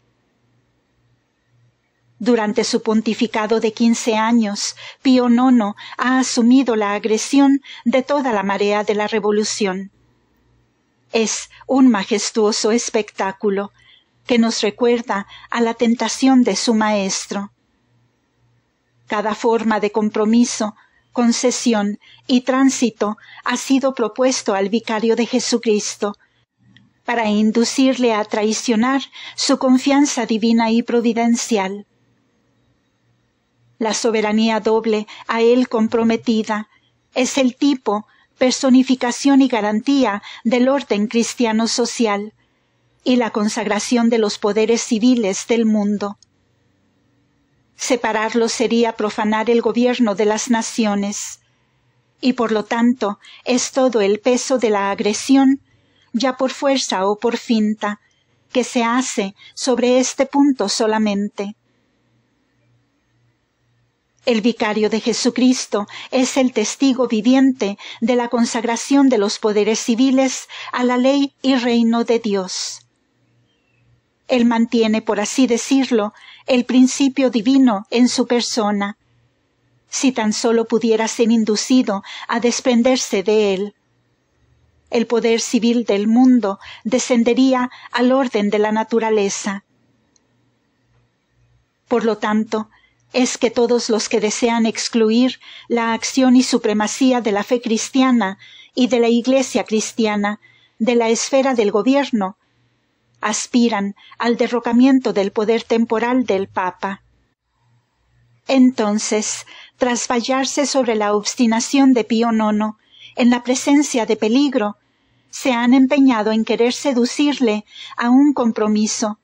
Durante su pontificado de quince años, Pío IX ha asumido la agresión de toda la marea de la revolución. Es un majestuoso espectáculo que nos recuerda a la tentación de su maestro. Cada forma de compromiso, concesión y tránsito ha sido propuesto al vicario de Jesucristo, para inducirle a traicionar su confianza divina y providencial la soberanía doble a él comprometida. Es el tipo, personificación y garantía del orden cristiano social y la consagración de los poderes civiles del mundo. Separarlo sería profanar el gobierno de las naciones, y por lo tanto es todo el peso de la agresión, ya por fuerza o por finta, que se hace sobre este punto solamente. El vicario de Jesucristo es el testigo viviente de la consagración de los poderes civiles a la ley y reino de Dios. Él mantiene, por así decirlo, el principio divino en su persona, si tan solo pudiera ser inducido a desprenderse de él. El poder civil del mundo descendería al orden de la naturaleza. Por lo tanto, es que todos los que desean excluir la acción y supremacía de la fe cristiana y de la Iglesia cristiana de la esfera del gobierno aspiran al derrocamiento del poder temporal del Papa. Entonces, tras fallarse sobre la obstinación de Pío IX en la presencia de peligro, se han empeñado en querer seducirle a un compromiso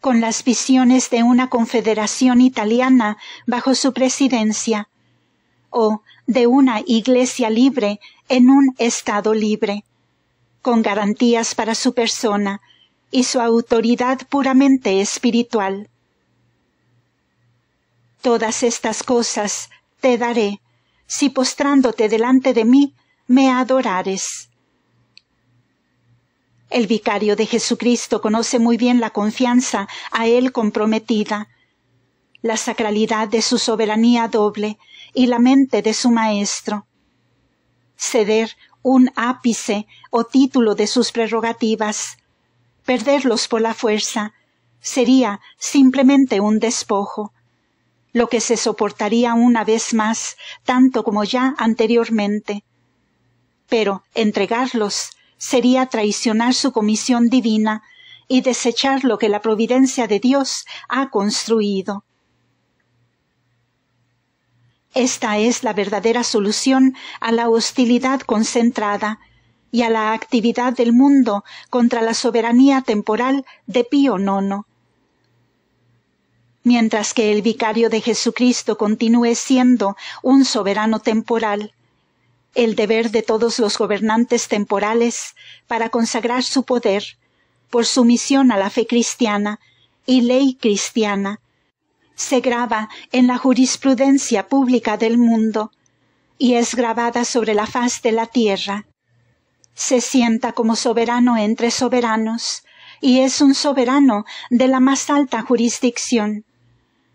con las visiones de una confederación italiana bajo su presidencia o de una iglesia libre en un Estado libre, con garantías para su persona y su autoridad puramente espiritual. Todas estas cosas te daré si postrándote delante de mí me adorares. El vicario de Jesucristo conoce muy bien la confianza a él comprometida, la sacralidad de su soberanía doble y la mente de su Maestro. Ceder un ápice o título de sus prerrogativas, perderlos por la fuerza, sería simplemente un despojo, lo que se soportaría una vez más, tanto como ya anteriormente. Pero entregarlos sería traicionar su comisión divina y desechar lo que la providencia de Dios ha construido. Esta es la verdadera solución a la hostilidad concentrada y a la actividad del mundo contra la soberanía temporal de Pío IX. Mientras que el vicario de Jesucristo continúe siendo un soberano temporal, el deber de todos los gobernantes temporales para consagrar su poder por sumisión a la fe cristiana y ley cristiana se graba en la jurisprudencia pública del mundo y es grabada sobre la faz de la tierra. Se sienta como soberano entre soberanos y es un soberano de la más alta jurisdicción.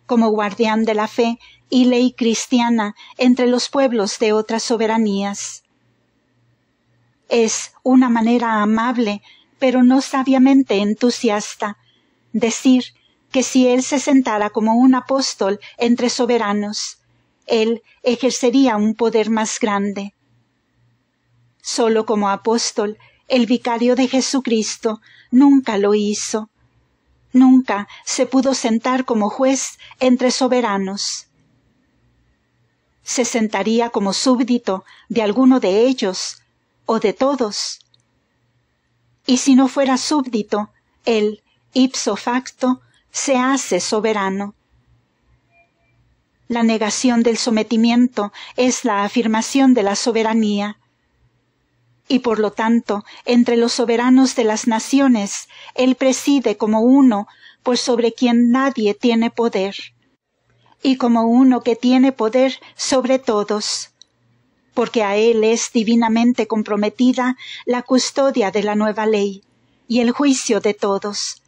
Como guardián de la fe y ley cristiana entre los pueblos de otras soberanías. Es una manera amable, pero no sabiamente entusiasta, decir que si él se sentara como un apóstol entre soberanos, él ejercería un poder más grande. Solo como apóstol, el vicario de Jesucristo nunca lo hizo. Nunca se pudo sentar como juez entre soberanos se sentaría como súbdito de alguno de ellos o de todos. Y si no fuera súbdito, él, ipso facto, se hace soberano. La negación del sometimiento es la afirmación de la soberanía. Y por lo tanto, entre los soberanos de las naciones, él preside como uno por pues sobre quien nadie tiene poder y como uno que tiene poder sobre todos, porque a Él es divinamente comprometida la custodia de la nueva ley y el juicio de todos,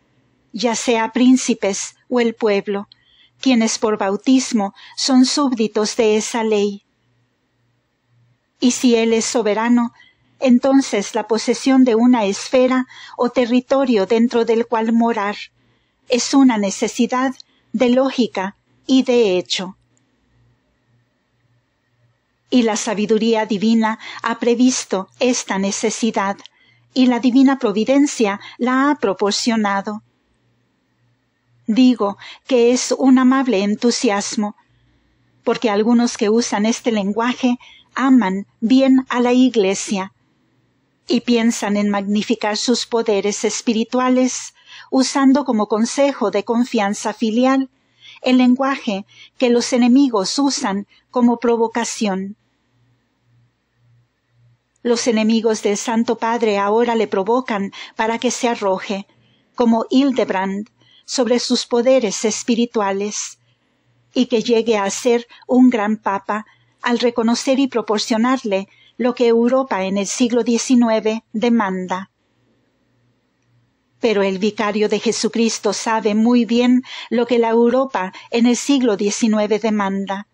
ya sea príncipes o el pueblo, quienes por bautismo son súbditos de esa ley. Y si Él es soberano, entonces la posesión de una esfera o territorio dentro del cual morar es una necesidad de lógica y de hecho. Y la sabiduría divina ha previsto esta necesidad y la divina providencia la ha proporcionado. Digo que es un amable entusiasmo, porque algunos que usan este lenguaje aman bien a la Iglesia y piensan en magnificar sus poderes espirituales usando como consejo de confianza filial el lenguaje que los enemigos usan como provocación. Los enemigos del Santo Padre ahora le provocan para que se arroje, como Hildebrand, sobre sus poderes espirituales, y que llegue a ser un gran papa al reconocer y proporcionarle lo que Europa en el siglo XIX demanda. Pero el vicario de Jesucristo sabe muy bien lo que la Europa en el siglo XIX demanda.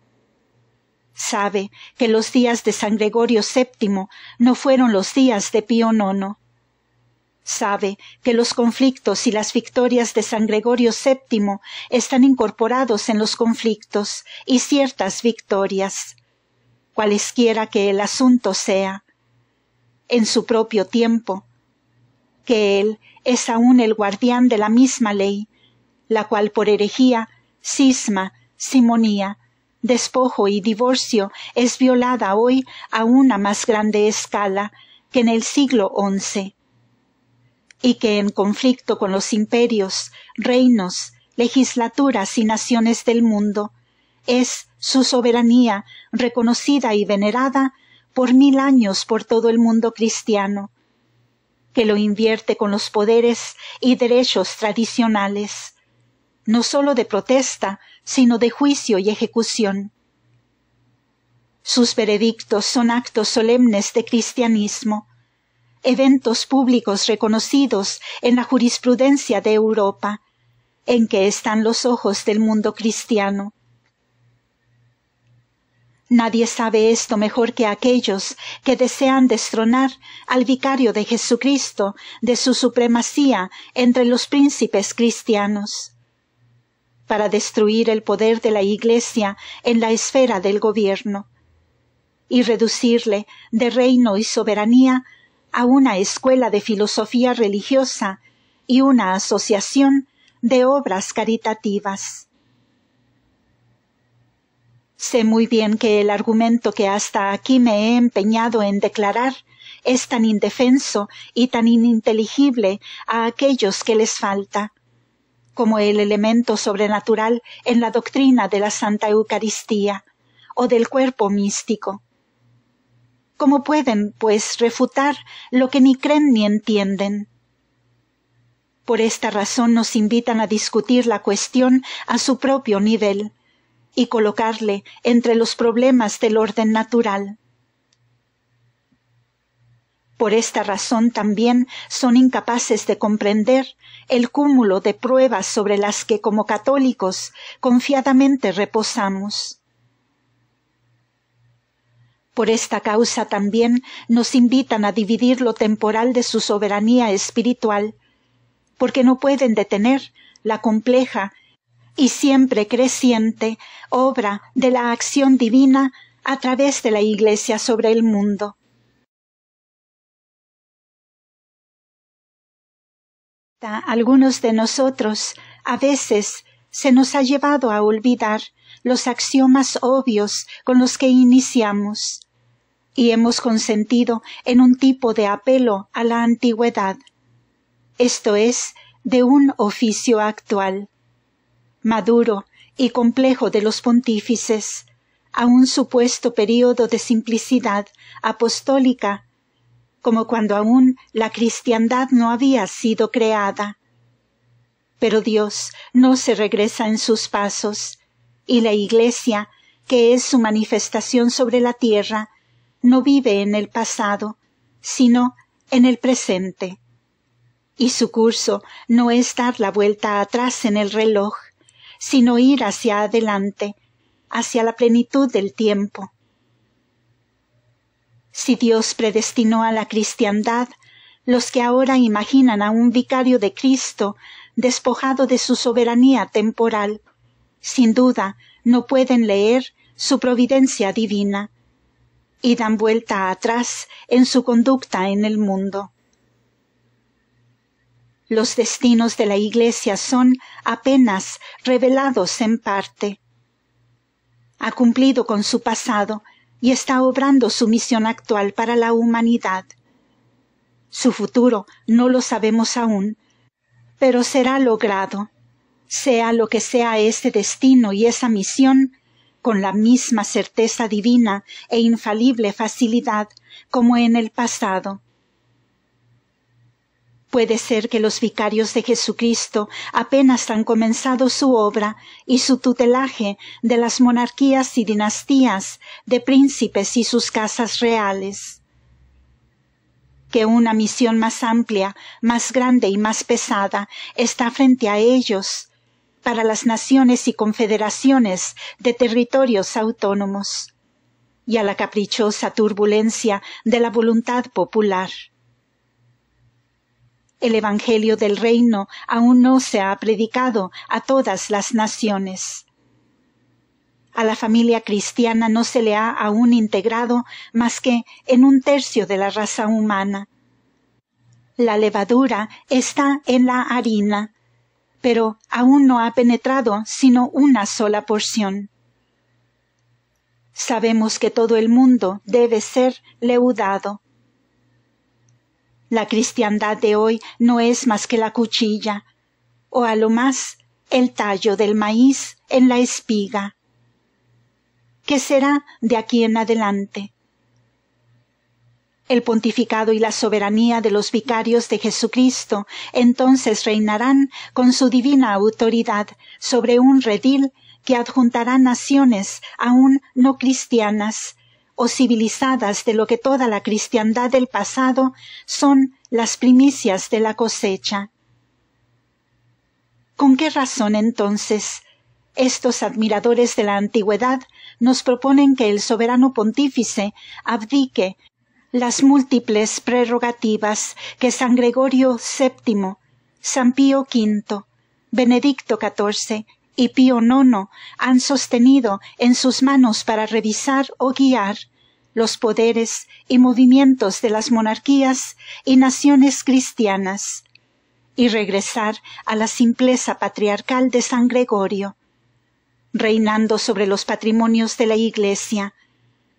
Sabe que los días de San Gregorio VII no fueron los días de Pío IX. Sabe que los conflictos y las victorias de San Gregorio VII están incorporados en los conflictos y ciertas victorias, cualesquiera que el asunto sea, en su propio tiempo, que él es aún el guardián de la misma ley, la cual por herejía, cisma, simonía, despojo y divorcio es violada hoy a una más grande escala que en el siglo XI, y que en conflicto con los imperios, reinos, legislaturas y naciones del mundo, es su soberanía reconocida y venerada por mil años por todo el mundo cristiano, que lo invierte con los poderes y derechos tradicionales, no sólo de protesta, sino de juicio y ejecución. Sus veredictos son actos solemnes de cristianismo, eventos públicos reconocidos en la jurisprudencia de Europa, en que están los ojos del mundo cristiano. Nadie sabe esto mejor que aquellos que desean destronar al vicario de Jesucristo de su supremacía entre los príncipes cristianos, para destruir el poder de la Iglesia en la esfera del gobierno y reducirle de reino y soberanía a una escuela de filosofía religiosa y una asociación de obras caritativas. Sé muy bien que el argumento que hasta aquí me he empeñado en declarar es tan indefenso y tan ininteligible a aquellos que les falta, como el elemento sobrenatural en la doctrina de la Santa Eucaristía o del cuerpo místico. ¿Cómo pueden, pues, refutar lo que ni creen ni entienden? Por esta razón nos invitan a discutir la cuestión a su propio nivel, y colocarle entre los problemas del orden natural. Por esta razón también son incapaces de comprender el cúmulo de pruebas sobre las que como católicos confiadamente reposamos. Por esta causa también nos invitan a dividir lo temporal de su soberanía espiritual, porque no pueden detener la compleja y siempre creciente obra de la acción divina a través de la Iglesia sobre el mundo. algunos de nosotros a veces se nos ha llevado a olvidar los axiomas obvios con los que iniciamos y hemos consentido en un tipo de apelo a la antigüedad, esto es, de un oficio actual maduro y complejo de los pontífices, a un supuesto período de simplicidad apostólica, como cuando aún la cristiandad no había sido creada. Pero Dios no se regresa en sus pasos, y la Iglesia, que es su manifestación sobre la tierra, no vive en el pasado, sino en el presente. Y su curso no es dar la vuelta atrás en el reloj, sino ir hacia adelante, hacia la plenitud del tiempo. Si Dios predestinó a la cristiandad, los que ahora imaginan a un vicario de Cristo despojado de su soberanía temporal, sin duda no pueden leer su providencia divina y dan vuelta atrás en su conducta en el mundo. Los destinos de la Iglesia son apenas revelados en parte. Ha cumplido con su pasado y está obrando su misión actual para la humanidad. Su futuro no lo sabemos aún, pero será logrado, sea lo que sea este destino y esa misión, con la misma certeza divina e infalible facilidad como en el pasado. Puede ser que los vicarios de Jesucristo apenas han comenzado su obra y su tutelaje de las monarquías y dinastías, de príncipes y sus casas reales. Que una misión más amplia, más grande y más pesada está frente a ellos, para las naciones y confederaciones de territorios autónomos, y a la caprichosa turbulencia de la voluntad popular. El Evangelio del Reino aún no se ha predicado a todas las naciones. A la familia cristiana no se le ha aún integrado más que en un tercio de la raza humana. La levadura está en la harina, pero aún no ha penetrado sino una sola porción. Sabemos que todo el mundo debe ser leudado, la cristiandad de hoy no es más que la cuchilla, o a lo más el tallo del maíz en la espiga. ¿Qué será de aquí en adelante? El pontificado y la soberanía de los vicarios de Jesucristo entonces reinarán con su divina autoridad sobre un redil que adjuntará naciones aún no cristianas o civilizadas de lo que toda la cristiandad del pasado son las primicias de la cosecha. ¿Con qué razón entonces estos admiradores de la antigüedad nos proponen que el soberano pontífice abdique las múltiples prerrogativas que San Gregorio VII, San Pío V, Benedicto XIV y Pío IX han sostenido en sus manos para revisar o guiar los poderes y movimientos de las monarquías y naciones cristianas, y regresar a la simpleza patriarcal de San Gregorio, reinando sobre los patrimonios de la Iglesia,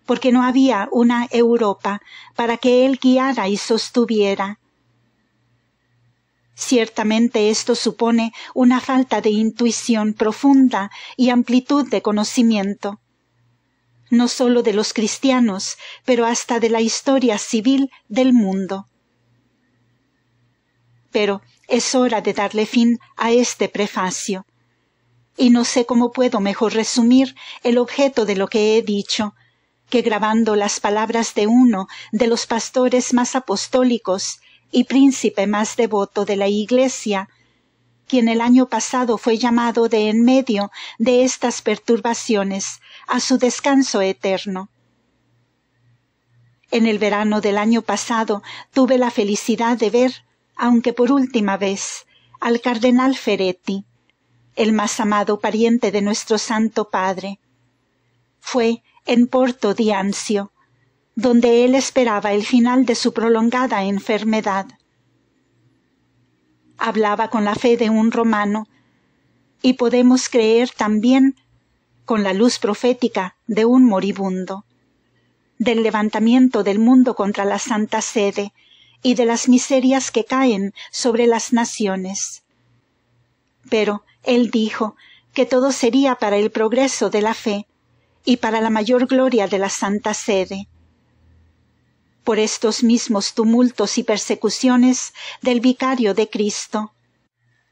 porque no había una Europa para que él guiara y sostuviera, Ciertamente esto supone una falta de intuición profunda y amplitud de conocimiento, no sólo de los cristianos, pero hasta de la historia civil del mundo. Pero es hora de darle fin a este prefacio, y no sé cómo puedo mejor resumir el objeto de lo que he dicho, que grabando las palabras de uno de los pastores más apostólicos y príncipe más devoto de la Iglesia, quien el año pasado fue llamado de en medio de estas perturbaciones a su descanso eterno. En el verano del año pasado tuve la felicidad de ver, aunque por última vez, al cardenal Feretti, el más amado pariente de nuestro Santo Padre. Fue en Porto di donde él esperaba el final de su prolongada enfermedad. Hablaba con la fe de un romano y podemos creer también con la luz profética de un moribundo, del levantamiento del mundo contra la Santa Sede y de las miserias que caen sobre las naciones. Pero él dijo que todo sería para el progreso de la fe y para la mayor gloria de la Santa Sede por estos mismos tumultos y persecuciones del vicario de Cristo.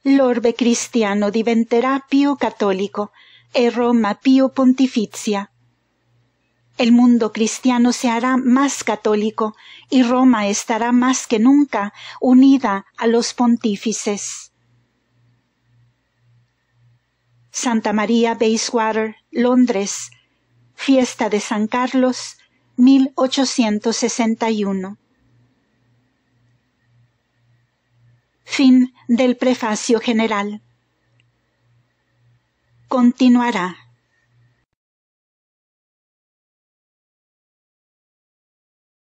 Lorbe cristiano diventerá Pío Católico e Roma Pío pontificia. El mundo cristiano se hará más católico y Roma estará más que nunca unida a los pontífices. Santa María Bayswater, Londres, fiesta de San Carlos, 1861. Fin del prefacio general. Continuará.